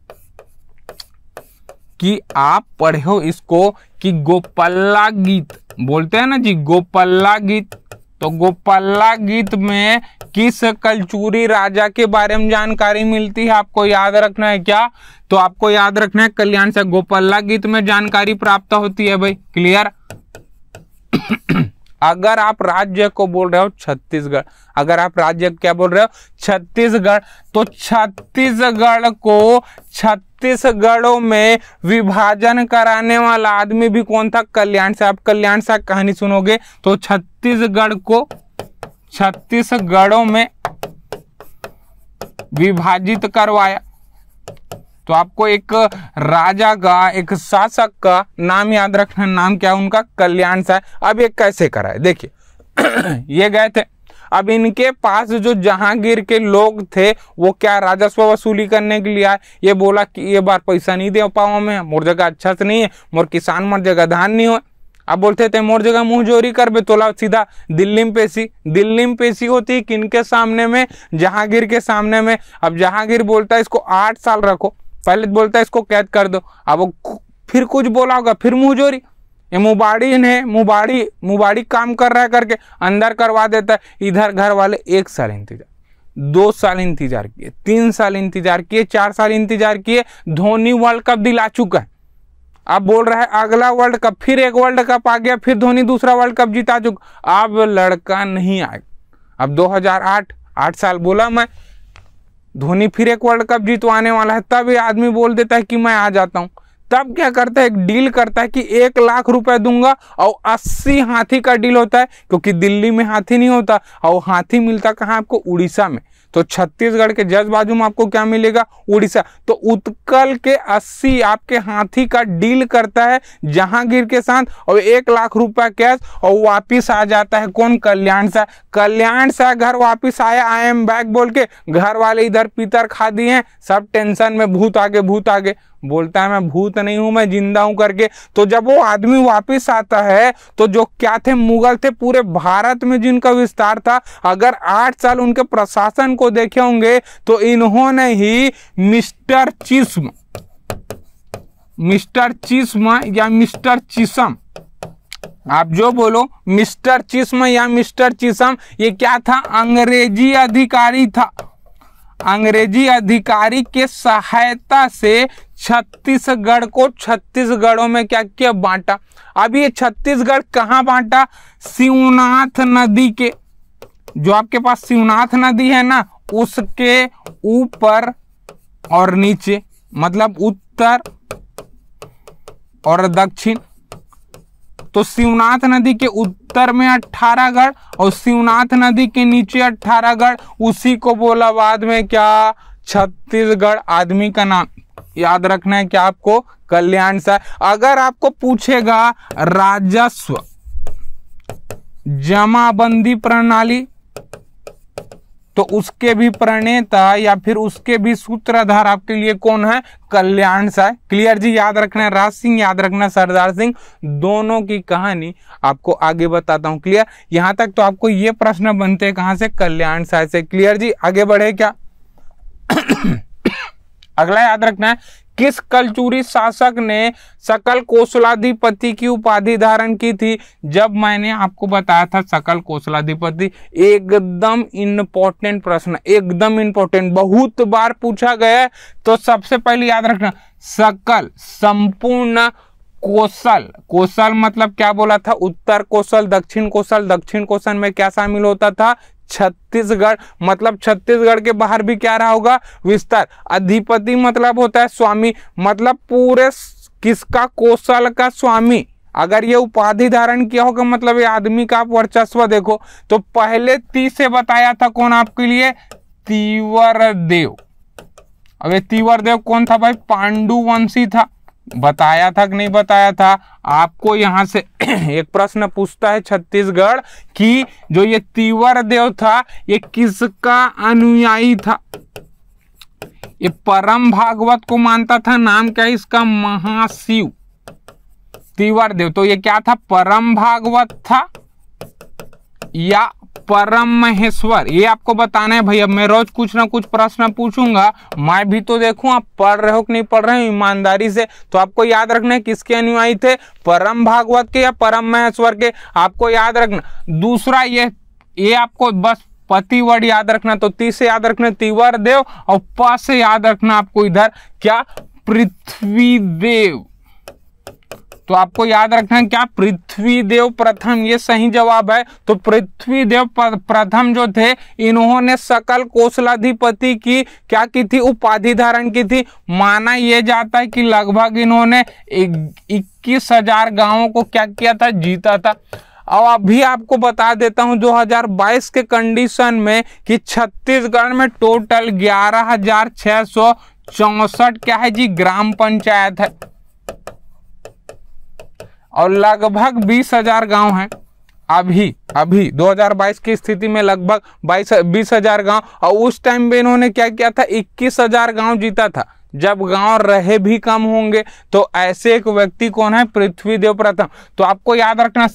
[SPEAKER 1] कि आप पढ़े हो इसको कि गोपल्ला गीत बोलते हैं ना जी गोपल्ला गीत तो गोपल्ला गीत में किस कलचूरी राजा के बारे में जानकारी मिलती है आपको याद रखना है क्या तो आपको याद रखना है कल्याण से गोपल्ला गीत में जानकारी प्राप्त होती है भाई क्लियर अगर आप राज्य को बोल रहे हो छत्तीसगढ़ अगर आप राज्य क्या बोल रहे हो छत्तीसगढ़ तो छत्तीसगढ़ को छत्तीसगढ़ों में विभाजन कराने वाला आदमी भी कौन था कल्याण से आप कल्याण से कहानी सुनोगे तो छत्तीसगढ़ को छत्तीसगढ़ों में विभाजित करवाया तो आपको एक राजा का एक शासक का नाम याद रखना नाम क्या उनका कल्याण सा अब ये कैसे कराए देखिए (clears throat) ये गए थे अब इनके पास जो जहांगीर के लोग थे वो क्या राजस्व वसूली करने के लिए आए ये बोला कि ये बार पैसा नहीं दे पाओ मैं मोर जगह अच्छा से नहीं है मोर किसान मोर जगह धान नहीं हो अब बोलते थे मोर जगह मुंह जोरी कर बे तोला सीधा दिल्ली में पेशी दिल्ली में पेशी होती किन के सामने में जहांगीर के सामने में अब जहांगीर बोलता है इसको आठ साल रखो पहले बोलता है इसको कैद कर दो अब वो फिर कुछ बोला होगा फिर जोरी ये मुबाड़ी इन्हें मुबाड़ी मुबाड़ी काम कर रहा है करके अंदर करवा देता है इधर घर वाले एक साल इंतजार दो साल इंतजार किए तीन साल इंतजार किए चार साल इंतजार किए धोनी वर्ल्ड कप दिला चुका है अब बोल रहा है अगला वर्ल्ड कप फिर एक वर्ल्ड कप आ गया फिर धोनी दूसरा वर्ल्ड कप जीता चुका अब लड़का नहीं आएगा अब 2008 आठ साल बोला मैं धोनी फिर एक वर्ल्ड कप जीतवाने वाला है तब ये आदमी बोल देता है कि मैं आ जाता हूँ तब क्या करता है एक डील करता है कि एक लाख रुपए दूंगा और अस्सी हाथी का डील होता है क्योंकि दिल्ली में हाथी नहीं होता और हाथी मिलता कहाँ आपको उड़ीसा में तो छत्तीसगढ़ के जज बाजू में आपको क्या मिलेगा उड़ीसा तो उत्कल के अस्सी आपके हाथी का डील करता है जहांगीर के साथ और एक लाख रुपया कैश और वापिस आ जाता है कौन कल्याण सा कल्याण सा घर वापिस आया आई एम बैक बोल के घर वाले इधर पीतर खा दिए सब टेंशन में भूत आगे भूत आगे बोलता है मैं भूत नहीं हूं मैं जिंदा हूं करके तो जब वो आदमी वापस आता है तो जो क्या थे मुगल थे पूरे भारत में जिनका विस्तार था अगर आठ साल उनके प्रशासन को देखे होंगे तो इन्होंने ही मिस्टर चिस्म मिस्टर चिस्म या मिस्टर चिसम आप जो बोलो मिस्टर चिस्म या मिस्टर चिसम ये क्या था अंग्रेजी अधिकारी था अंग्रेजी अधिकारी के सहायता से छत्तीसगढ़ को छत्तीसगढ़ों में क्या किया बांटा अब ये छत्तीसगढ़ कहाँ बांटा शिवनाथ नदी के जो आपके पास शिवनाथ नदी है ना उसके ऊपर और नीचे मतलब उत्तर और दक्षिण तो शिवनाथ नदी के उत्तर में अठारहगढ़ और शिवनाथ नदी के नीचे अट्ठारहगढ़ उसी को बोला बाद में क्या छत्तीसगढ़ आदमी का नाम याद रखना है क्या आपको कल्याण सा अगर आपको पूछेगा राजस्व जमाबंदी प्रणाली तो उसके भी प्रणेता या फिर उसके भी सूत्रधार आपके लिए कौन है कल्याण साय क्लियर जी याद रखना राज सिंह याद रखना सरदार सिंह दोनों की कहानी आपको आगे बताता हूं क्लियर यहां तक तो आपको ये प्रश्न बनते कहां से कल्याण साय से क्लियर जी आगे बढ़े क्या (coughs) अगला याद रखना है किस कलचूरी शासक ने सकल कोसलाधिपति की उपाधि धारण की थी जब मैंने आपको बताया था सकल कोसलाधिपति एकदम इंपॉर्टेंट प्रश्न एकदम इंपॉर्टेंट बहुत बार पूछा गया तो सबसे पहले याद रखना सकल संपूर्ण कोसल कोसल मतलब क्या बोला था उत्तर कोसल दक्षिण कोसल दक्षिण कोसल में क्या शामिल होता था छत्तीसगढ़ मतलब छत्तीसगढ़ के बाहर भी क्या रहा होगा विस्तार अधिपति मतलब होता है स्वामी मतलब पूरे किसका कौशल का स्वामी अगर ये उपाधि धारण किया होगा मतलब ये आदमी का आप वर्चस्व देखो तो पहले ती से बताया था कौन आपके लिए तीवर देव अब ये तीवर देव कौन था भाई पांडुवंशी था बताया था कि नहीं बताया था आपको यहां से (clears throat) एक प्रश्न पूछता है छत्तीसगढ़ कि जो ये तीवर देव था ये किसका अनुयायी था ये परम भागवत को मानता था नाम क्या है इसका महाशिव तीवर देव तो ये क्या था परम भागवत था या परम महेश्वर ये आपको बताना है भैया मैं रोज कुछ ना कुछ प्रश्न पूछूंगा मैं भी तो देखूं आप पढ़ रहे हो कि नहीं पढ़ रहे हो ईमानदारी से तो आपको याद रखना है किसके अनुयायी थे परम भागवत के या परम महेश्वर के आपको याद रखना दूसरा ये ये आपको बस पति वर्ड याद रखना तो ती से याद रखना तिवर देव और प से याद रखना आपको इधर क्या पृथ्वी देव तो आपको याद रखना है क्या पृथ्वी देव प्रथम ये सही जवाब है तो पृथ्वी देव प्रथम जो थे इन्होंने सकल कोसलाधिपति की क्या की थी उपाधि धारण की थी माना यह जाता है कि लगभग इन्होंने इक्कीस हजार गांवों को क्या किया था जीता था और अभी आपको बता देता हूं 2022 के कंडीशन में कि छत्तीसगढ़ में टोटल ग्यारह हजार छह सौ चौसठ क्या है जी ग्राम पंचायत है और लगभग बीस हजार गाँव हैं अभी अभी 2022 की स्थिति में लगभग बाईस बीस हजार गाँव और उस टाइम पे इन्होंने क्या किया था इक्कीस हजार गाँव जीता था जब गांव रहे भी कम होंगे तो ऐसे एक व्यक्ति कौन है पृथ्वी देव प्रथम तो आपको याद रखना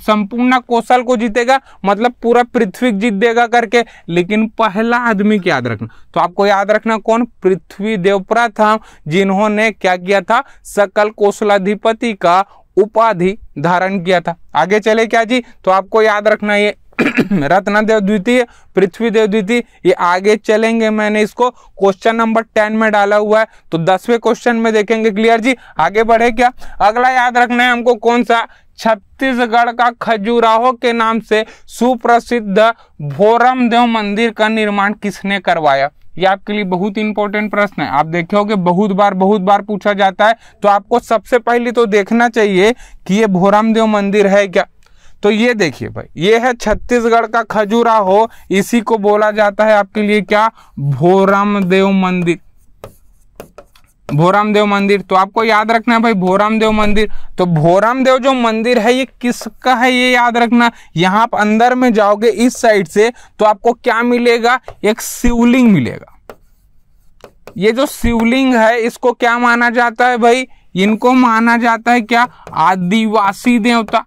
[SPEAKER 1] संपूर्ण कौशल को जीतेगा मतलब पूरा पृथ्वी जीत देगा करके लेकिन पहला आदमी की याद रखना तो आपको याद रखना कौन पृथ्वी देव प्रथम जिन्होंने क्या किया था सकल कौशलाधिपति का उपाधि धारण किया था आगे चले क्या जी तो आपको याद रखना ये (clears throat) रत्नदेव द्वितीय पृथ्वीदेव द्वितीय ये आगे चलेंगे मैंने इसको क्वेश्चन नंबर टेन में डाला हुआ है तो दसवें क्वेश्चन में देखेंगे क्लियर जी आगे बढ़े क्या अगला याद रखना है हमको कौन सा छत्तीसगढ़ का खजुराहो के नाम से सुप्रसिद्ध भोरमदेव मंदिर का निर्माण किसने करवाया ये आपके लिए बहुत इंपॉर्टेंट प्रश्न है आप देखे होगे बहुत बार बहुत बार पूछा जाता है तो आपको सबसे पहले तो देखना चाहिए कि ये भोरामदेव मंदिर है क्या तो ये देखिए भाई ये है छत्तीसगढ़ का हो इसी को बोला जाता है आपके लिए क्या भोरामदेव मंदिर भोरामदेव मंदिर तो आपको याद रखना है भाई भोरामदेव मंदिर तो भोरामदेव जो मंदिर है ये किसका है ये याद रखना यहाँ आप अंदर में जाओगे इस साइड से तो आपको क्या मिलेगा एक शिवलिंग मिलेगा ये जो शिवलिंग है इसको क्या माना जाता है भाई इनको माना जाता है क्या आदिवासी देवता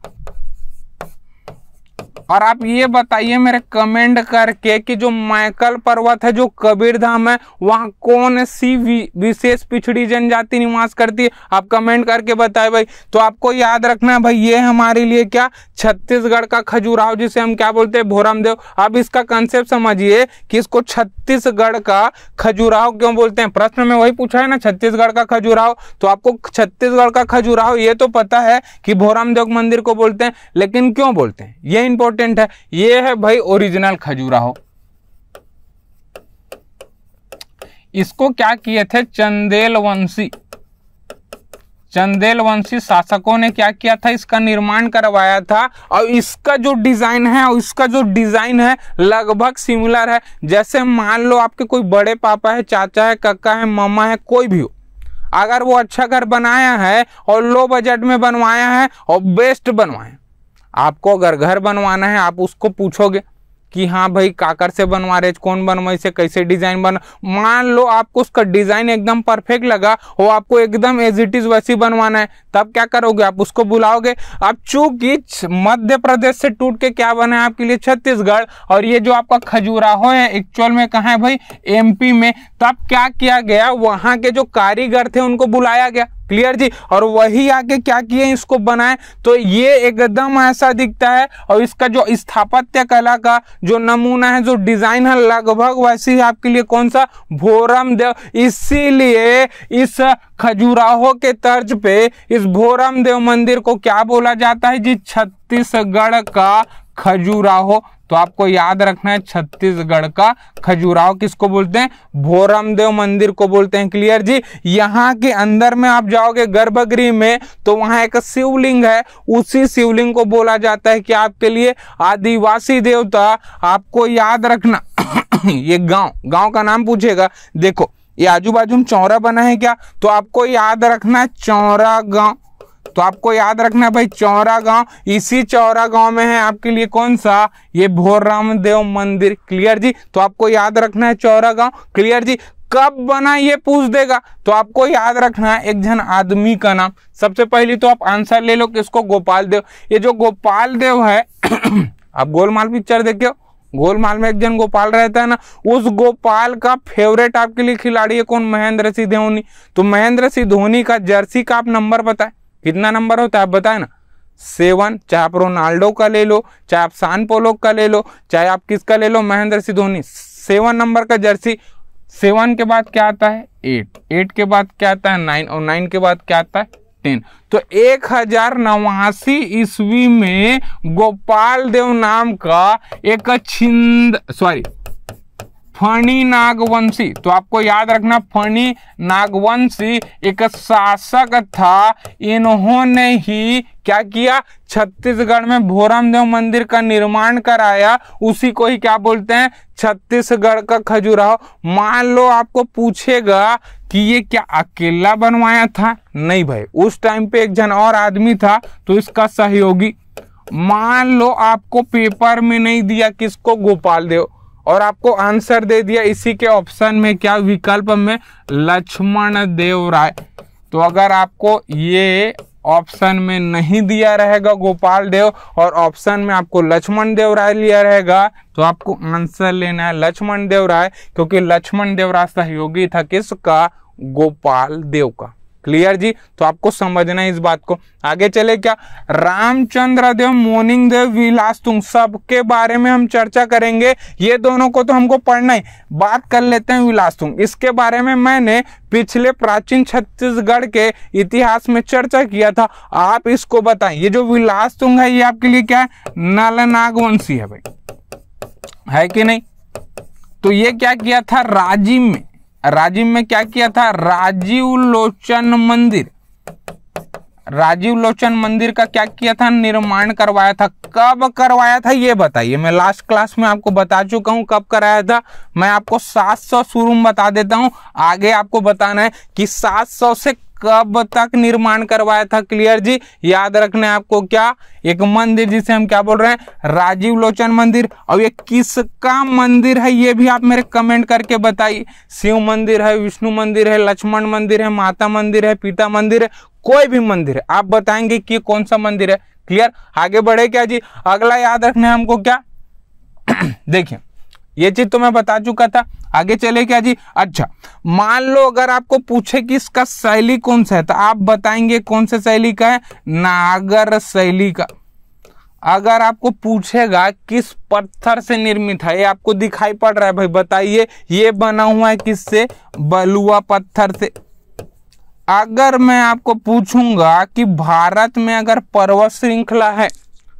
[SPEAKER 1] और आप ये बताइए मेरे कमेंट करके कि जो माइकल पर्वत है जो कबीर धाम है वहाँ कौन सी विशेष पिछड़ी जनजाति निवास करती है आप कमेंट करके बताए भाई तो आपको याद रखना है भाई ये हमारे लिए क्या छत्तीसगढ़ का खजुराहो जिसे हम क्या बोलते हैं भोरमदेव अब इसका कंसेप्ट समझिए कि इसको छत्तीसगढ़ का खजुराहो क्यों बोलते हैं प्रश्न में वही पूछा है ना छत्तीसगढ़ का खजुराहो तो आपको छत्तीसगढ़ का खजुराहो ये तो पता है कि भोरमदेव मंदिर को बोलते हैं लेकिन क्यों बोलते हैं ये इंपॉर्टेंट इंपॉर्टेंट है ये है भाई ओरिजिनल खजूराहो इसको क्या किए थे चंदेल वंशी चंदेल वंशी शासकों ने क्या किया था इसका निर्माण करवाया था और इसका जो डिजाइन है और इसका जो डिजाइन है लगभग सिमिलर है जैसे मान लो आपके कोई बड़े पापा है चाचा है कक्का है मामा है कोई भी हो अगर वो अच्छा घर बनाया है और लो बजट में बनवाया है और बेस्ट बनवाए आपको अगर घर बनवाना है आप उसको पूछोगे कि हाँ भाई काकर से बनवा रहे कौन बनवा इसे कैसे डिज़ाइन बना मान लो आपको उसका डिज़ाइन एकदम परफेक्ट लगा वो आपको एकदम एज इट इज़ वैसी बनवाना है तब क्या करोगे आप उसको बुलाओगे अब चूंकि मध्य प्रदेश से टूट के क्या बना है आपके लिए छत्तीसगढ़ और ये जो आपका खजुराहो है एक्चुअल में कहा है भाई एम में तब क्या किया गया वहां के जो कारीगर थे उनको बुलाया गया क्लियर जी और वही आके क्या किए इसको बनाए तो ये एकदम ऐसा दिखता है और इसका जो स्थापत्य कला का जो नमूना है जो डिजाइन है लगभग वैसे ही आपके लिए कौन सा भोरम देव इसीलिए इस खजुराहो के तर्ज पे इस भोरम देव मंदिर को क्या बोला जाता है जी छत्तीसगढ़ का खजुराहो तो आपको याद रखना है छत्तीसगढ़ का खजुराव किसको बोलते हैं भोरमदेव मंदिर को बोलते हैं क्लियर जी यहाँ के अंदर में आप जाओगे गर्भगृह में तो वहां एक शिवलिंग है उसी शिवलिंग को बोला जाता है कि आपके लिए आदिवासी देवता आपको याद रखना (coughs) ये गांव गांव का नाम पूछेगा देखो ये आजू बाजू में चौरा बना है क्या तो आपको याद रखना है चौरा गांव तो आपको याद रखना है भाई चौरा गांव इसी चौरा गांव में है आपके लिए कौन सा ये भोर रामदेव मंदिर क्लियर जी तो आपको याद रखना है चौरा गांव क्लियर जी कब बना ये पूछ देगा तो आपको याद रखना है एक जन आदमी का नाम सबसे पहले तो आप आंसर ले लो किसको गोपाल देव ये जो गोपाल देव है आप गोलमाल पिक्चर देखियो गोलमाल में एक जन गोपाल रहता है ना उस गोपाल का फेवरेट आपके लिए खिलाड़ी है कौन महेंद्र सिंह धोनी तो महेंद्र सिंह धोनी का जर्सी का आप नंबर बताए कितना नंबर होता है आप बताए ना सेवन चाहे आप रोनाल्डो का ले लो चाहे आप सान पोलो का ले लो चाहे आप किसका ले लो महेंद्र सिंह धोनी सेवन नंबर का जर्सी सेवन के बाद क्या आता है एट एट के बाद क्या आता है नाइन और नाइन के बाद क्या आता है टेन तो एक हजार नवासी ईस्वी में गोपाल देव नाम का एक छिंद सॉरी फणी नागवंशी तो आपको याद रखना फणी नागवंशी एक शासक था इन्होंने ही क्या किया छत्तीसगढ़ में भोरमदेव मंदिर का निर्माण कराया उसी को ही क्या बोलते हैं छत्तीसगढ़ का खजुराहो मान लो आपको पूछेगा कि ये क्या अकेला बनवाया था नहीं भाई उस टाइम पे एक जन और आदमी था तो इसका सहयोगी मान लो आपको पेपर में नहीं दिया किसको गोपाल देव और आपको आंसर दे दिया इसी के ऑप्शन में क्या विकल्प में लक्ष्मण देव राय तो अगर आपको ये ऑप्शन में नहीं दिया रहेगा गोपाल देव और ऑप्शन में आपको लक्ष्मण देव राय लिया रहेगा तो आपको आंसर लेना है लक्ष्मण देव राय क्योंकि लक्ष्मण देव राय सहयोगी था किसका गोपाल देव का क्लियर जी तो आपको समझना है इस बात को आगे चले क्या रामचंद्र देव मोनिंग देव विलास तुंग सबके बारे में हम चर्चा करेंगे ये दोनों को तो हमको पढ़ना ही बात कर लेते हैं विलास तुंग इसके बारे में मैंने पिछले प्राचीन छत्तीसगढ़ के इतिहास में चर्चा किया था आप इसको बताएं ये जो विलास तुंग है ये आपके लिए क्या है नलनागवंशी है भाई है कि नहीं तो ये क्या किया था राजीव में राजीव में क्या किया था राजीव लोचन मंदिर राजीव लोचन मंदिर का क्या किया था निर्माण करवाया था कब करवाया था ये बताइए मैं लास्ट क्लास में आपको बता चुका हूं कब कराया था मैं आपको 700 शुरू में बता देता हूं आगे आपको बताना है कि 700 से कब तक निर्माण करवाया था क्लियर जी याद रखना है आपको क्या एक मंदिर जिसे हम क्या बोल रहे हैं राजीव लोचन मंदिर और ये किसका मंदिर है ये भी आप मेरे कमेंट करके बताइए शिव मंदिर है विष्णु मंदिर है लक्ष्मण मंदिर है माता मंदिर है पिता मंदिर है कोई भी मंदिर है आप बताएंगे कि कौन सा मंदिर है क्लियर आगे बढ़े क्या जी अगला याद रखना है हमको क्या (clears throat) देखिए ये चीज तो मैं बता चुका था आगे चले क्या जी अच्छा मान लो अगर आपको पूछे कि इसका शैली कौन सा है तो आप बताएंगे कौन से शैली का है नागर शैली का अगर आपको पूछेगा किस पत्थर से निर्मित है ये आपको दिखाई पड़ रहा है भाई बताइए ये बना हुआ है किससे बलुआ पत्थर से अगर मैं आपको पूछूंगा कि भारत में अगर पर्वत श्रृंखला है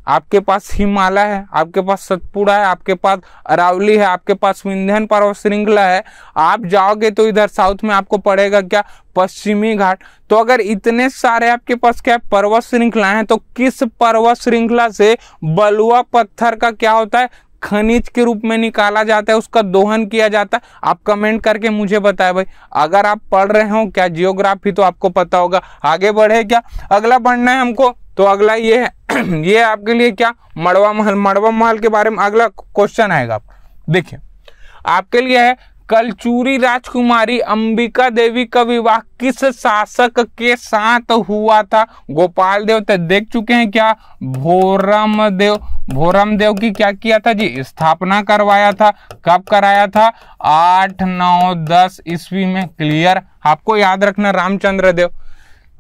[SPEAKER 1] आपके पास हिमालय है आपके पास सतपुड़ा है आपके पास अरावली है आपके पास विंध्यन पर्वत श्रृंखला है आप जाओगे तो इधर साउथ में आपको पड़ेगा क्या पश्चिमी घाट तो अगर इतने सारे आपके पास क्या पर्वत श्रृंखला है तो किस पर्वत श्रृंखला से बलुआ पत्थर का क्या होता है खनिज के रूप में निकाला जाता है उसका दोहन किया जाता है आप कमेंट करके मुझे बताएं भाई अगर आप पढ़ रहे हो क्या जियोग्राफी तो आपको पता होगा आगे बढ़े क्या अगला बढ़ना है हमको तो अगला ये है (clears throat) ये आपके लिए क्या मड़वा महल मड़वा महल के बारे में अगला क्वेश्चन आएगा देखिए आपके लिए है कलचूरी राजकुमारी अंबिका देवी का विवाह किस शासक के साथ हुआ था गोपाल देव तो देख चुके हैं क्या भोरम देव भोरम देव की क्या किया था जी स्थापना करवाया था कब कराया था आठ नौ दस ईस्वी में क्लियर आपको याद रखना रामचंद्र देव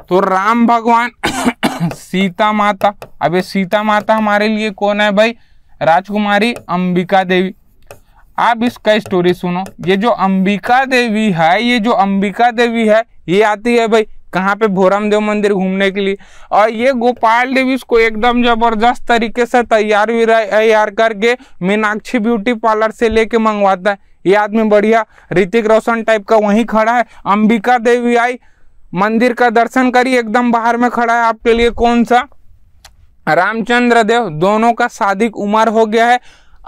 [SPEAKER 1] तो राम भगवान सीता माता ये सीता माता हमारे लिए कौन है भाई राजकुमारी अंबिका देवी आप इसका स्टोरी सुनो ये जो अंबिका देवी है ये जो अंबिका देवी है ये आती है भाई कहाँ पे देव मंदिर घूमने के लिए और ये गोपाल देवी इसको एकदम जबरदस्त तरीके से तैयार तैयार करके मीनाक्षी ब्यूटी पार्लर से लेके मंगवाता है ये आदमी बढ़िया ऋतिक रोशन टाइप का वहीं खड़ा है अंबिका देवी आई मंदिर का दर्शन करिए एकदम बाहर में खड़ा है आपके लिए कौन सा रामचंद्र देव दोनों का शादी उम्र हो गया है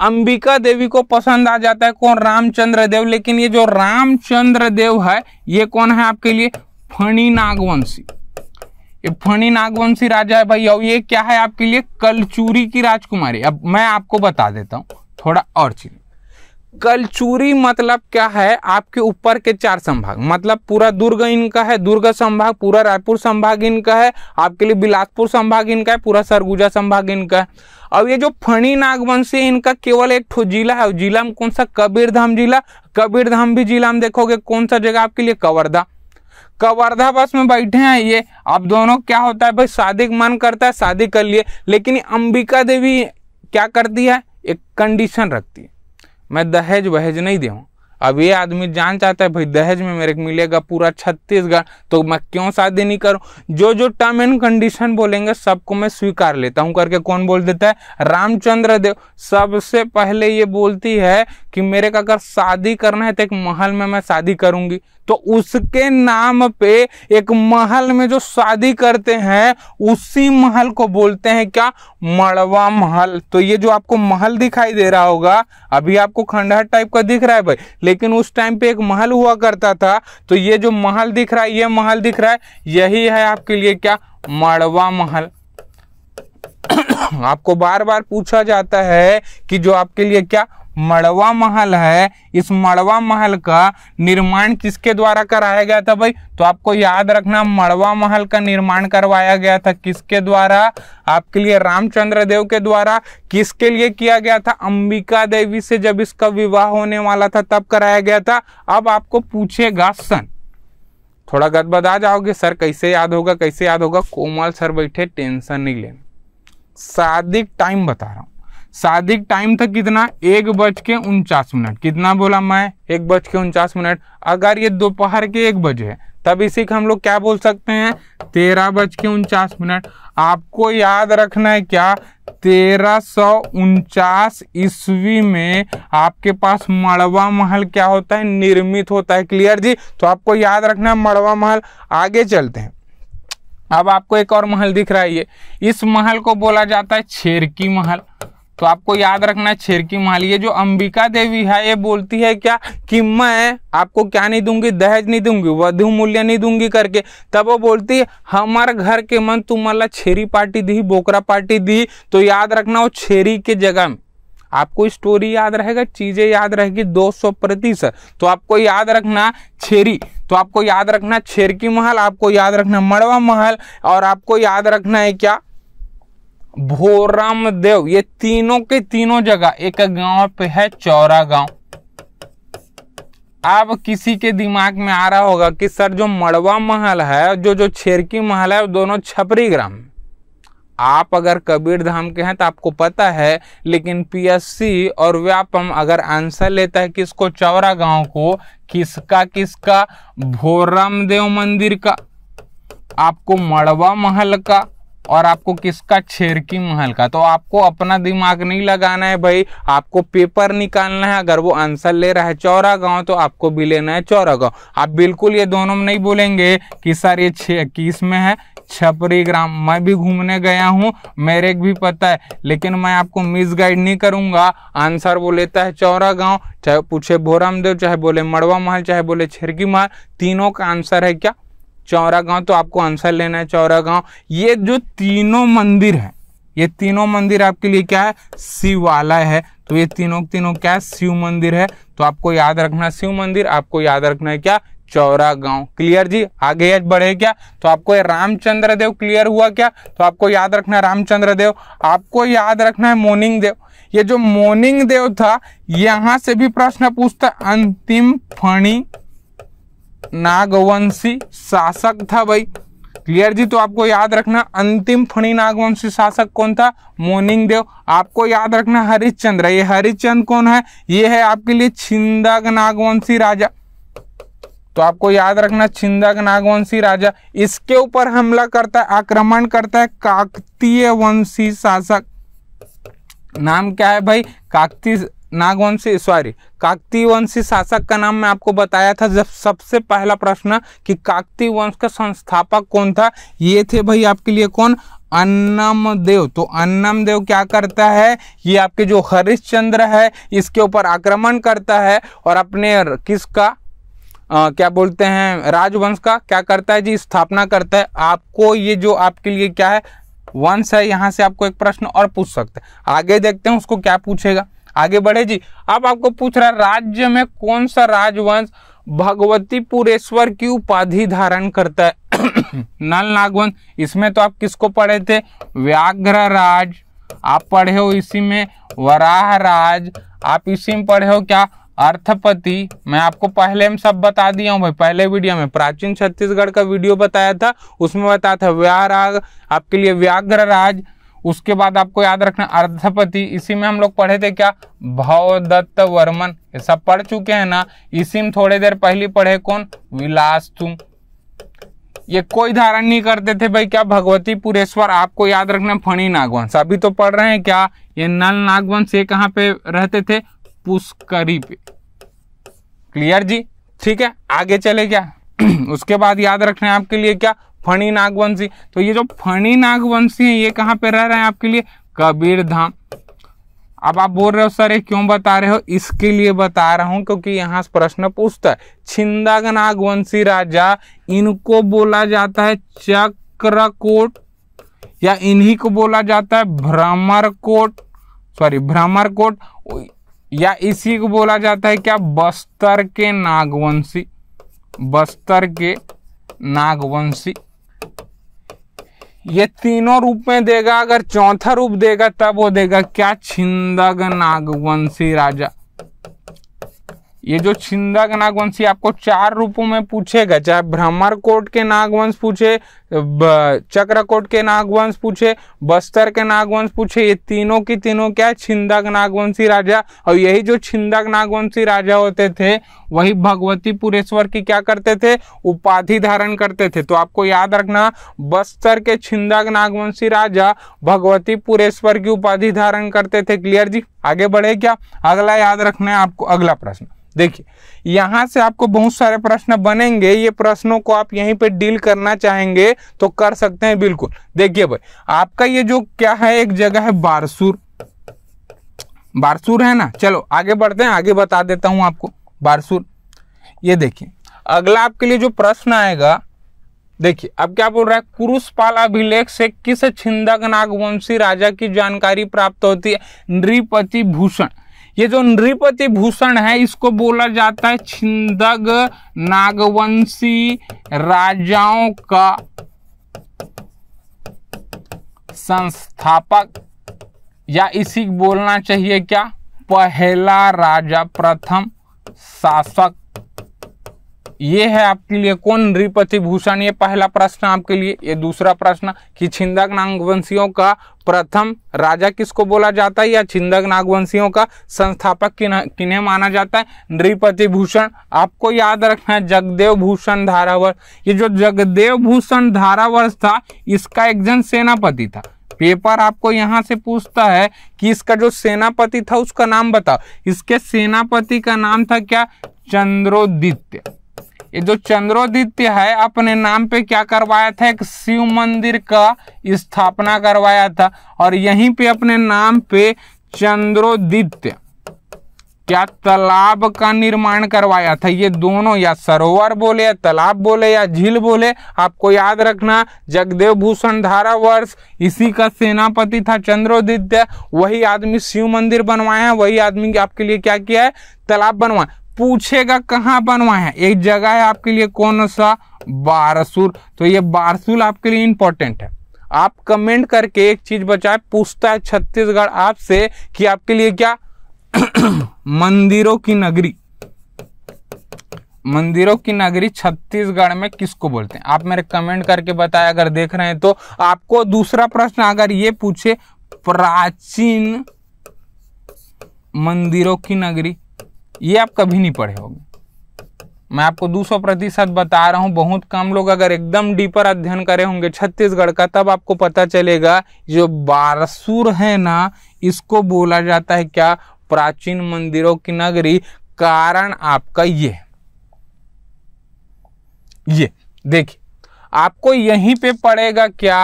[SPEAKER 1] अंबिका देवी को पसंद आ जाता है कौन रामचंद्र देव लेकिन ये जो रामचंद्र देव है ये कौन है आपके लिए फणी नागवंशी ये फणी नागवंशी राजा है भाई और ये क्या है आपके लिए कलचूरी की राजकुमारी अब मैं आपको बता देता हूँ थोड़ा और चीज कलचूरी मतलब क्या है आपके ऊपर के चार संभाग मतलब पूरा दुर्ग इनका है दुर्ग संभाग पूरा रायपुर संभाग इनका है आपके लिए बिलासपुर संभाग इनका है पूरा सरगुजा संभाग इनका है अब ये जो फणी नागवंशी इनका केवल एक जिला है जिला में कौन सा कबीरधाम जिला कबीरधाम भी जिला में देखोगे कौन सा जगह आपके लिए कवर्धा कवर्धा बस में बैठे हैं ये अब दोनों क्या होता है भाई शादी मन करता है शादी कर लिए लेकिन अंबिका देवी क्या करती है एक कंडीशन रखती है मैं दहेज वहेज नहीं देऊँ अब ये आदमी जान चाहता है भाई दहेज में मेरे को मिलेगा पूरा छत्तीसगढ़ तो मैं क्यों शादी नहीं करूँ जो जो टर्म एंड कंडीशन बोलेंगे सबको मैं स्वीकार लेता हूँ करके कौन बोल देता है रामचंद्र देव सबसे पहले ये बोलती है कि मेरे का अगर शादी करना है तो एक महल में मैं शादी करूंगी तो उसके नाम पे एक महल में जो शादी करते हैं उसी महल को बोलते हैं क्या मड़वा महल तो ये जो आपको महल दिखाई दे रहा होगा अभी आपको खंडहर टाइप का दिख रहा है भाई लेकिन उस टाइम पे एक महल हुआ करता था तो ये जो महल दिख रहा है ये महल दिख रहा है यही है आपके लिए क्या मड़वा महल (coughs) आपको बार बार पूछा जाता है कि जो आपके लिए क्या मड़वा महल है इस मड़वा महल का निर्माण किसके द्वारा कराया गया था भाई तो आपको याद रखना मड़वा महल का निर्माण करवाया गया था किसके द्वारा आपके लिए रामचंद्र देव के द्वारा किसके लिए किया गया था अंबिका देवी से जब इसका विवाह होने वाला था तब कराया गया था अब आपको पूछेगा सन थोड़ा बता जाओगे सर कैसे याद होगा कैसे याद होगा कोमल सर बैठे टेंशन नहीं लेना शादी टाइम बता रहा हूं शादी टाइम था कितना एक बज के उनचास मिनट कितना बोला मैं एक बज के उनचास मिनट अगर ये दोपहर के एक बजे है तब इसी का हम लोग क्या बोल सकते हैं तेरह बज के उनचास मिनट आपको याद रखना है क्या तेरह सौ उनचास ईस्वी में आपके पास मड़वा महल क्या होता है निर्मित होता है क्लियर जी तो आपको याद रखना है मड़वा महल आगे चलते हैं अब आपको एक और महल दिख रहा है ये इस महल को बोला जाता है छेरकी महल तो आपको याद रखना है छिरकी माली ये जो अंबिका देवी है ये बोलती है क्या कि मैं आपको क्या नहीं दूंगी दहेज नहीं दूंगी वधु मूल्य नहीं दूंगी करके तब वो बोलती है हमारे घर के मन तुम्हारा छेरी पार्टी दी बोकरा पार्टी दी तो याद रखना वो छेरी के जगह में आपको स्टोरी याद रहेगा चीजें याद रहेगी 200 प्रतिशत तो आपको याद रखना छेरी तो आपको याद रखना छेरकी महल आपको याद रखना मड़वा महल और आपको याद रखना है क्या भोराम देव ये तीनों के तीनों जगह एक गांव पे है चौरा गांव अब किसी के दिमाग में आ रहा होगा कि सर जो मड़वा महल है जो जो छेरकी महल है दोनों छपरी ग्राम आप अगर कबीर धाम के हैं तो आपको पता है लेकिन पीएससी और व्यापम अगर आंसर लेता है किसको चौरा गांव को किसका किसका भोरामदेव मंदिर का आपको मड़वा महल का और आपको किसका छेरकी महल का तो आपको अपना दिमाग नहीं लगाना है भाई आपको पेपर निकालना है अगर वो आंसर ले रहा है चौरा गांव तो आपको भी लेना है चौरा गांव आप बिल्कुल ये दोनों में नहीं बोलेंगे कि सर ये किस में है छपरी ग्राम मैं भी घूमने गया हूँ मेरे भी पता है लेकिन मैं आपको मिस गाइड नहीं करूंगा आंसर वो लेता है चौरा गाँव चाहे पूछे भोरामदेव चाहे बोले मड़वा महल चाहे बोले छिरकी महल तीनों का आंसर है क्या चौरा गांव तो आपको आंसर लेना है चौरा गांव ये जो तीनों मंदिर है ये तीनों मंदिर आपके लिए क्या है शिवालय है तो ये तीनों तीनों क्या है शिव मंदिर है तो आपको याद रखना शिव मंदिर आपको याद रखना है क्या चौरा गांव क्लियर जी आगे आज बढ़े क्या तो आपको ये रामचंद्र देव क्लियर हुआ क्या तो आपको याद रखना है रामचंद्र देव आपको याद रखना है मोनिंग देव ये जो मोनिंग देव था यहाँ से भी प्रश्न पूछता अंतिम फणी नागवंशी शासक था भाई क्लियर जी तो आपको याद रखना अंतिम फणी नागवंशी शासक कौन था मोनिंग देव आपको याद रखना हरिश्चंद्र ये हरिश्चंद्र कौन है ये है आपके लिए छिंदक नागवंशी राजा तो आपको याद रखना छिंदक नागवंशी राजा इसके ऊपर हमला करता है आक्रमण करता है काकतीय वंशी शासक नाम क्या है भाई काकती नागवंशी सॉरी काकतीय वंशी शासक का नाम मैं आपको बताया था जब सबसे पहला प्रश्न कि काकती वंश का संस्थापक कौन था ये थे भाई आपके लिए कौन अन्नम देव तो अन्नम देव क्या करता है ये आपके जो हरिश्चंद्र है इसके ऊपर आक्रमण करता है और अपने किसका आ, क्या बोलते हैं राजवंश का क्या करता है जी स्थापना करता है आपको ये जो आपके लिए क्या है वंश है यहाँ से आपको एक प्रश्न और पूछ सकते हैं आगे देखते हैं उसको क्या पूछेगा आगे बढ़े जी अब आपको पूछ रहा राज्य में कौन सा राजवंश भगवती पुरेश्वर की उपाधि धारण करता है (coughs) नल नागवंश इसमें तो आप किसको पढ़े थे व्याघ्र राज आप पढ़े हो इसी में वराह राज आप इसी में पढ़े हो क्या अर्थपति मैं आपको पहले में सब बता दिया हूँ भाई पहले वीडियो में प्राचीन छत्तीसगढ़ का वीडियो बताया था उसमें बताया था व्याराग आपके लिए व्याघ्र राज उसके बाद आपको याद रखना अर्थपति इसी में हम लोग पढ़े थे क्या भवदत्त वर्मन ये सब पढ़ चुके हैं ना इसी में थोड़ी देर पहले पढ़े कौन विलास तुम ये कोई धारण नहीं करते थे भाई क्या भगवती पुरेश्वर आपको याद रखना फणी नागवंश अभी तो पढ़ रहे हैं क्या ये नल नागवंश ये कहाँ पे रहते थे पुष्करी पे क्लियर जी ठीक है आगे चले क्या (clears throat) उसके बाद याद रखना है आपके लिए क्या फणी नागवंशी तो ये जो फणी नागवंशी है ये कहाँ पे रह रहे हैं आपके लिए कबीर धाम अब आप बोल रहे हो सर ये क्यों बता रहे हो इसके लिए बता रहा हूँ क्योंकि यहाँ प्रश्न पूछता है छिंदाग नागवंशी राजा इनको बोला जाता है चक्रकोट या इन्हीं को बोला जाता है भ्रमरकोट सॉरी भ्रमरकोट या इसी को बोला जाता है क्या बस्तर के नागवंशी बस्तर के नागवंशी ये तीनों रूप में देगा अगर चौथा रूप देगा तब वो देगा क्या छिंदग नागवंशी राजा ये जो छिंदग नागवंशी आपको चार रूपों में पूछेगा चाहे भ्रमर कोट के नागवंश पूछे चक्रकोट के नागवंश पूछे बस्तर के नागवंश पूछे ये तीनों की तीनों क्या छिंदक नागवंशी राजा और यही जो छिंदक नागवंशी राजा होते थे वही भगवती पुरेश्वर की क्या करते थे उपाधि धारण करते थे तो आपको याद रखना बस्तर के छिंदा नागवंशी राजा भगवती पुरेश्वर की उपाधि धारण करते थे क्लियर जी आगे बढ़े क्या अगला याद रखना है आपको अगला प्रश्न देखिए यहाँ से आपको बहुत सारे प्रश्न बनेंगे ये प्रश्नों को आप यहीं पे डील करना चाहेंगे तो कर सकते हैं बिल्कुल देखिए भाई आपका ये जो क्या है एक जगह है बारसूर बारसूर है ना चलो आगे बढ़ते हैं आगे बता देता हूँ आपको बारसूर ये देखिए अगला आपके लिए जो प्रश्न आएगा देखिए अब क्या बोल रहा है कुरुषपाल अभिलेख से किस छिंदक नागवंशी राजा की जानकारी प्राप्त होती है नृपति भूषण ये जो नृपति भूषण है इसको बोला जाता है छिंदक नागवंशी राजाओं का संस्थापक या इसी बोलना चाहिए क्या पहला राजा प्रथम शासक ये है आपके लिए कौन भूषण ये पहला प्रश्न आपके लिए ये दूसरा प्रश्न कि छिंदक नागवंशियों का प्रथम राजा किसको बोला जाता है या छिंदक नागवंशियों का संस्थापक किन्हें माना जाता है नृपति भूषण आपको याद रखना है जगदेव भूषण धारावर्ष ये जो जगदेव भूषण धारावर्ष था इसका एक जन सेनापति था पेपर आपको यहाँ से पूछता है कि इसका जो सेनापति था उसका नाम बताओ इसके सेनापति का नाम था क्या चंद्रोदित्य ये जो चंद्रोदित्य है अपने नाम पे क्या करवाया था एक शिव मंदिर का स्थापना करवाया था और यहीं पे अपने नाम पे चंद्रोदित्य क्या तालाब का निर्माण करवाया था ये दोनों या सरोवर बोले या तालाब बोले या झील बोले आपको याद रखना जगदेव भूषण धारा वर्ष इसी का सेनापति था चंद्रोदित्य वही आदमी शिव मंदिर बनवाया है वही आदमी आपके लिए क्या किया है तालाब बनवाया पूछेगा कहाँ बनवाया है एक जगह है आपके लिए कौन सा बारसूल तो ये बारसूल आपके लिए इंपॉर्टेंट है आप कमेंट करके एक चीज बचाए पूछता है छत्तीसगढ़ आपसे कि आपके लिए क्या मंदिरों की नगरी मंदिरों की नगरी छत्तीसगढ़ में किसको बोलते हैं आप मेरे कमेंट करके बताए अगर देख रहे हैं तो आपको दूसरा प्रश्न अगर ये पूछे प्राचीन मंदिरों की नगरी ये आप कभी नहीं पढ़े होंगे मैं आपको 200 प्रतिशत बता रहा हूं बहुत कम लोग अगर एकदम डीपर अध्ययन करे होंगे छत्तीसगढ़ का तब आपको पता चलेगा जो बारसूर है ना इसको बोला जाता है क्या प्राचीन मंदिरों की नगरी कारण आपका ये ये देखिए आपको यहीं पे पड़ेगा क्या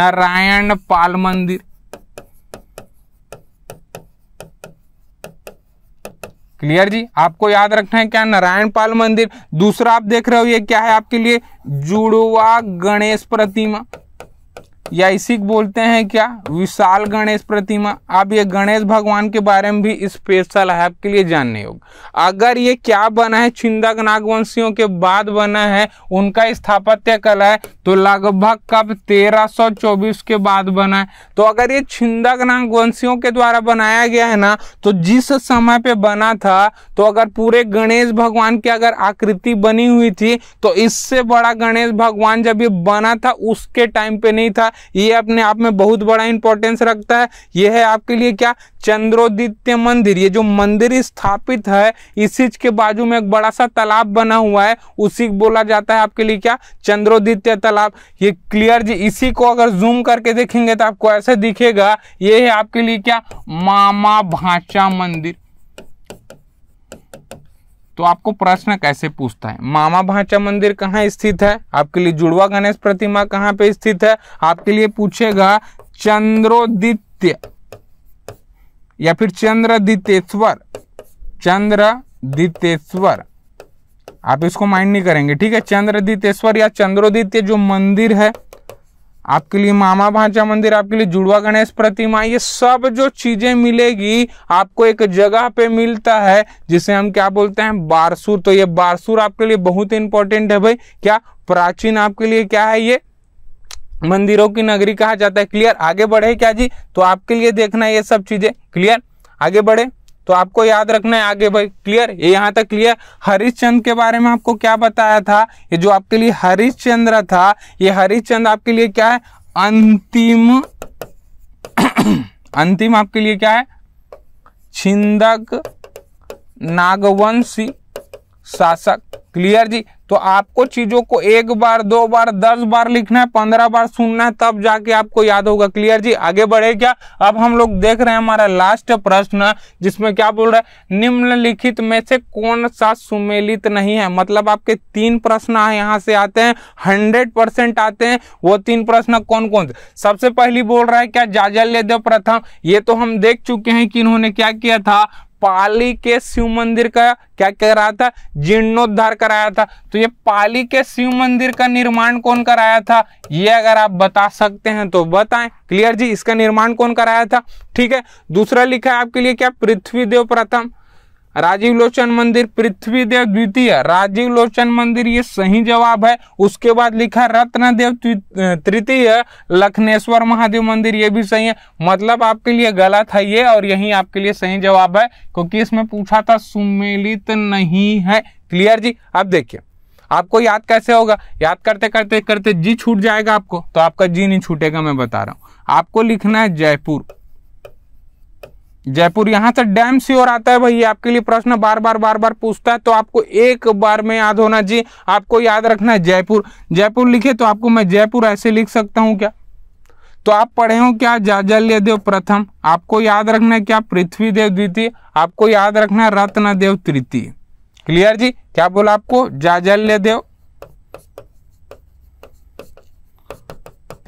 [SPEAKER 1] नारायण पाल मंदिर क्लियर जी आपको याद रखना है क्या नारायण पाल मंदिर दूसरा आप देख रहे हो ये क्या है आपके लिए जुड़वा गणेश प्रतिमा या इसी को बोलते हैं क्या विशाल गणेश प्रतिमा आप ये गणेश भगवान के बारे में भी स्पेशल है आपके लिए जानने योग अगर ये क्या बना है छिंदक नागवंशियों के बाद बना है उनका स्थापत्य कला है तो लगभग कब 1324 के बाद बना है तो अगर ये छिंदक नागवंशियों के द्वारा बनाया गया है ना तो जिस समय पे बना था तो अगर पूरे गणेश भगवान की अगर आकृति बनी हुई थी तो इससे बड़ा गणेश भगवान जब ये बना था उसके टाइम पे नहीं था ये अपने आप में बहुत बड़ा इंपॉर्टेंस रखता है ये है आपके लिए क्या चंद्रोदित्य मंदिर ये जो मंदिर स्थापित है इसी के बाजू में एक बड़ा सा तालाब बना हुआ है उसी बोला जाता है आपके लिए क्या चंद्रोदित्य तालाब ये क्लियर जी इसी को अगर जूम करके देखेंगे तो आपको ऐसे दिखेगा ये है आपके लिए क्या मामा भाषा मंदिर तो आपको प्रश्न कैसे पूछता है मामा भाचा मंदिर कहाँ स्थित है आपके लिए जुड़वा गणेश प्रतिमा कहाँ पे स्थित है आपके लिए पूछेगा चंद्रोदित्य या फिर चंद्रदितेश्वर चंद्रदितेश्वर आप इसको माइंड नहीं करेंगे ठीक है चंद्रदितेश्वर या चंद्रोदित्य जो मंदिर है आपके लिए मामा भांचा मंदिर आपके लिए जुड़वा गणेश प्रतिमा ये सब जो चीजें मिलेगी आपको एक जगह पे मिलता है जिसे हम क्या बोलते हैं बारसूर तो ये बारसूर आपके लिए बहुत इंपॉर्टेंट है भाई क्या प्राचीन आपके लिए क्या है ये मंदिरों की नगरी कहा जाता है क्लियर आगे बढ़े क्या जी तो आपके लिए देखना ये सब चीजें क्लियर आगे बढ़े तो आपको याद रखना है आगे भाई क्लियर ये यहाँ तक क्लियर हरिश्चंद के बारे में आपको क्या बताया था ये जो आपके लिए हरिश्चंद्र था ये हरिश्चंद आपके लिए क्या है अंतिम (clears throat) अंतिम आपके लिए क्या है छिंदक नागवंशी शासक क्लियर जी तो आपको चीजों को एक बार दो बार दस बार लिखना है पंद्रह बार सुनना है तब जाके आपको याद होगा क्लियर जी आगे बढ़े क्या अब हम लोग देख रहे हैं हमारा लास्ट प्रश्न जिसमें क्या बोल रहा है निम्नलिखित में से कौन सा सुमेलित नहीं है मतलब आपके तीन प्रश्न यहाँ से आते हैं हंड्रेड परसेंट आते हैं वो तीन प्रश्न कौन कौन से सबसे पहली बोल रहा है क्या जाजल्य प्रथम ये तो हम देख चुके हैं कि इन्होंने क्या किया था पाली के शिव मंदिर का क्या कह रहा था जीर्णोद्धार कराया था तो ये पाली के शिव मंदिर का निर्माण कौन कराया था ये अगर आप बता सकते हैं तो बताएं क्लियर जी इसका निर्माण कौन कराया था ठीक है दूसरा लिखा है आपके लिए क्या पृथ्वी देव प्रथम राजीव लोचन मंदिर पृथ्वी देव द्वितीय राजीव लोचन मंदिर ये सही जवाब है उसके बाद लिखा रत्नदेव तृतीय लखनेश्वर महादेव मंदिर ये भी सही है मतलब आपके लिए गलत है ये और यही आपके लिए सही जवाब है क्योंकि इसमें पूछा था सुमेलित नहीं है क्लियर जी अब देखिए आपको याद कैसे होगा याद करते करते करते जी छूट जाएगा आपको तो आपका जी नहीं छूटेगा मैं बता रहा हूँ आपको लिखना है जयपुर जयपुर यहां से डैम और आता है भाई आपके लिए प्रश्न बार बार बार बार पूछता है तो आपको एक बार में याद होना जी आपको याद रखना है जयपुर जयपुर लिखे तो आपको मैं जयपुर ऐसे लिख सकता हूं क्या तो आप पढ़े हो क्या जाजल्य देव प्रथम आपको याद रखना है क्या पृथ्वी देव द्वितीय आपको याद रखना है रत्न देव तृतीय क्लियर जी क्या बोला आपको जाजल्य देव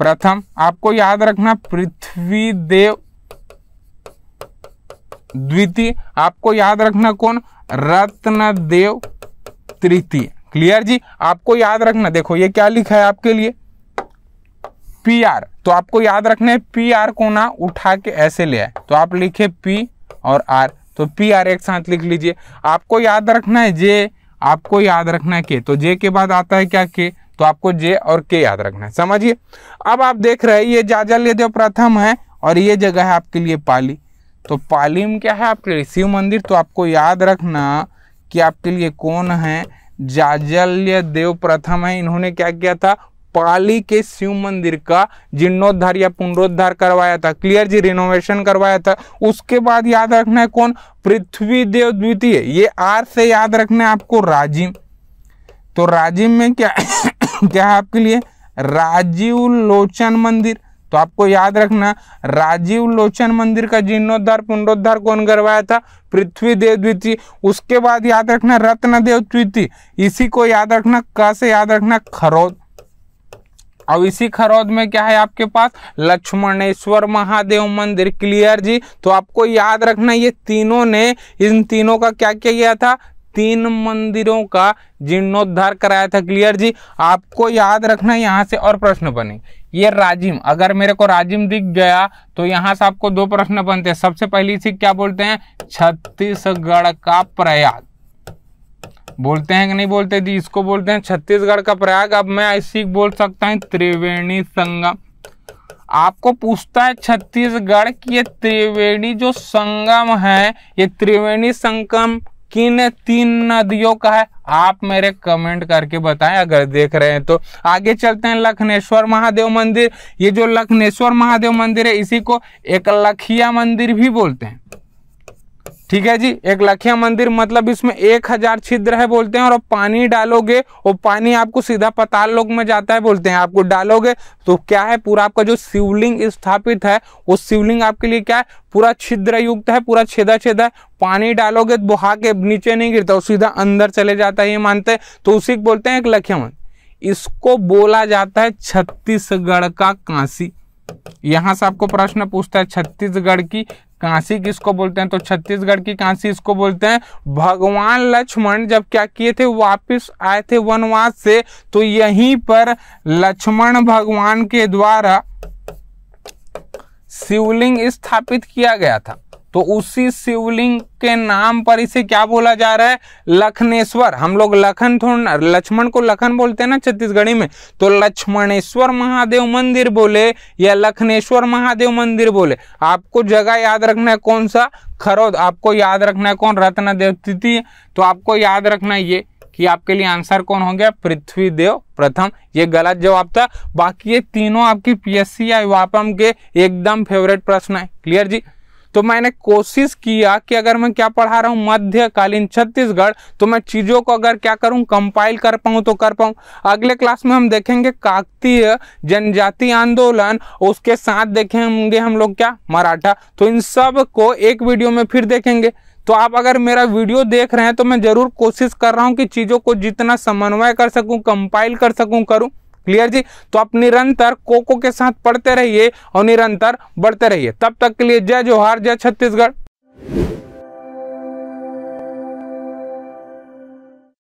[SPEAKER 1] प्रथम आपको याद रखना पृथ्वी देव द्वितीय आपको याद रखना कौन रत्न देव तृतीय क्लियर जी आपको याद रखना देखो ये क्या लिखा है आपके लिए पी आर तो आपको याद रखना है पी आर को ना उठा के ऐसे ले आए तो आप लिखे पी और आर तो पी आर एक साथ लिख लीजिए आपको याद रखना है जे आपको याद रखना है के तो जे के बाद आता है क्या के तो आपको जे और के याद रखना है समझिए अब आप देख रहे हैं ये जाजल्य देव प्रथम है और ये जगह है आपके लिए पाली तो में क्या है आपके लिए शिव मंदिर तो आपको याद रखना कि आपके लिए कौन है जाजल्य देव प्रथम है इन्होंने क्या किया था पाली के शिव मंदिर का जीर्णोद्धार या पुनरोद्धार करवाया था क्लियर जी रिनोवेशन करवाया था उसके बाद याद रखना है कौन पृथ्वी देव द्वितीय ये आर से याद रखना है आपको राजीव तो राजीव में क्या (coughs) क्या है आपके लिए राजीव लोचन मंदिर तो आपको याद रखना राजीव लोचन मंदिर का जीर्णोद्धार पुनरोद्धार कौन करवाया था पृथ्वी देव द्वितीय उसके बाद याद रखना रत्नदेव द्वितीय इसी को याद रखना क से याद रखना खरौद अब इसी खरौद में क्या है आपके पास लक्ष्मणेश्वर महादेव मंदिर क्लियर जी तो आपको याद रखना ये तीनों ने इन तीनों का क्या किया गया था तीन मंदिरों का जीर्णोद्धार कराया था क्लियर जी आपको याद रखना यहाँ से और प्रश्न बने ये राजिम अगर मेरे को राजिम दिख गया तो यहाँ से आपको दो प्रश्न बनते हैं सबसे पहली चीज क्या बोलते हैं छत्तीसगढ़ का प्रयाग बोलते हैं कि नहीं बोलते जी इसको बोलते हैं छत्तीसगढ़ का प्रयाग अब मैं ऐसी बोल सकता हूँ त्रिवेणी संगम आपको पूछता है छत्तीसगढ़ की ये त्रिवेणी जो संगम है ये त्रिवेणी संगम किन तीन नदियों का है आप मेरे कमेंट करके बताएं अगर देख रहे हैं तो आगे चलते हैं लखनेश्वर महादेव मंदिर ये जो लखनेश्वर महादेव मंदिर है इसी को एक लखिया मंदिर भी बोलते हैं ठीक है जी एक लखिया मंदिर मतलब इसमें एक हजार छिद्र है बोलते हैं और आप पानी डालोगे और पानी आपको सीधा पताल लोक में जाता है बोलते हैं आपको डालोगे तो क्या है पूरा आपका जो शिवलिंग स्थापित है वो शिवलिंग आपके लिए क्या है पूरा छिद्र युक्त है पूरा छेदा छेदा है पानी डालोगे तो बहा के नीचे नहीं गिरता और सीधा अंदर चले जाता है ये मानते हैं तो उसी को बोलते हैं एक लखिया मंदिर इसको बोला जाता है छत्तीसगढ़ का कांसी यहां से आपको प्रश्न पूछता है छत्तीसगढ़ की कांसी किसको बोलते हैं तो छत्तीसगढ़ की कांसी इसको बोलते हैं भगवान लक्ष्मण जब क्या किए थे वापस आए थे वनवास से तो यहीं पर लक्ष्मण भगवान के द्वारा शिवलिंग स्थापित किया गया था तो उसी शिवलिंग के नाम पर इसे क्या बोला जा रहा है लखनेश्वर हम लोग लखन थोड़ा लक्ष्मण को लखन बोलते हैं ना छत्तीसगढ़ी में तो लक्ष्मणेश्वर महादेव मंदिर बोले या लखनेश्वर महादेव मंदिर बोले आपको जगह याद रखना है कौन सा खरौद आपको याद रखना है कौन रत्न देव तिथि तो आपको याद रखना है ये कि आपके लिए आंसर कौन हो गया पृथ्वी देव प्रथम ये गलत जवाब था बाकी ये तीनों आपकी पीएससी या वापम के एकदम फेवरेट प्रश्न है क्लियर जी तो मैंने कोशिश किया कि अगर मैं क्या पढ़ा रहा हूँ मध्यकालीन छत्तीसगढ़ तो मैं चीज़ों को अगर क्या करूँ कंपाइल कर पाऊँ तो कर पाऊँ अगले क्लास में हम देखेंगे काकतीय जनजाति आंदोलन उसके साथ देखेंगे हम लोग क्या मराठा तो इन सब को एक वीडियो में फिर देखेंगे तो आप अगर मेरा वीडियो देख रहे हैं तो मैं ज़रूर कोशिश कर रहा हूँ कि चीज़ों को जितना समन्वय कर सकूँ कंपाइल कर सकूँ करूँ क्लियर जी तो आप निरंतर कोको के साथ पढ़ते रहिए और निरंतर बढ़ते रहिए तब तक के लिए जय जोहार जय छत्तीसगढ़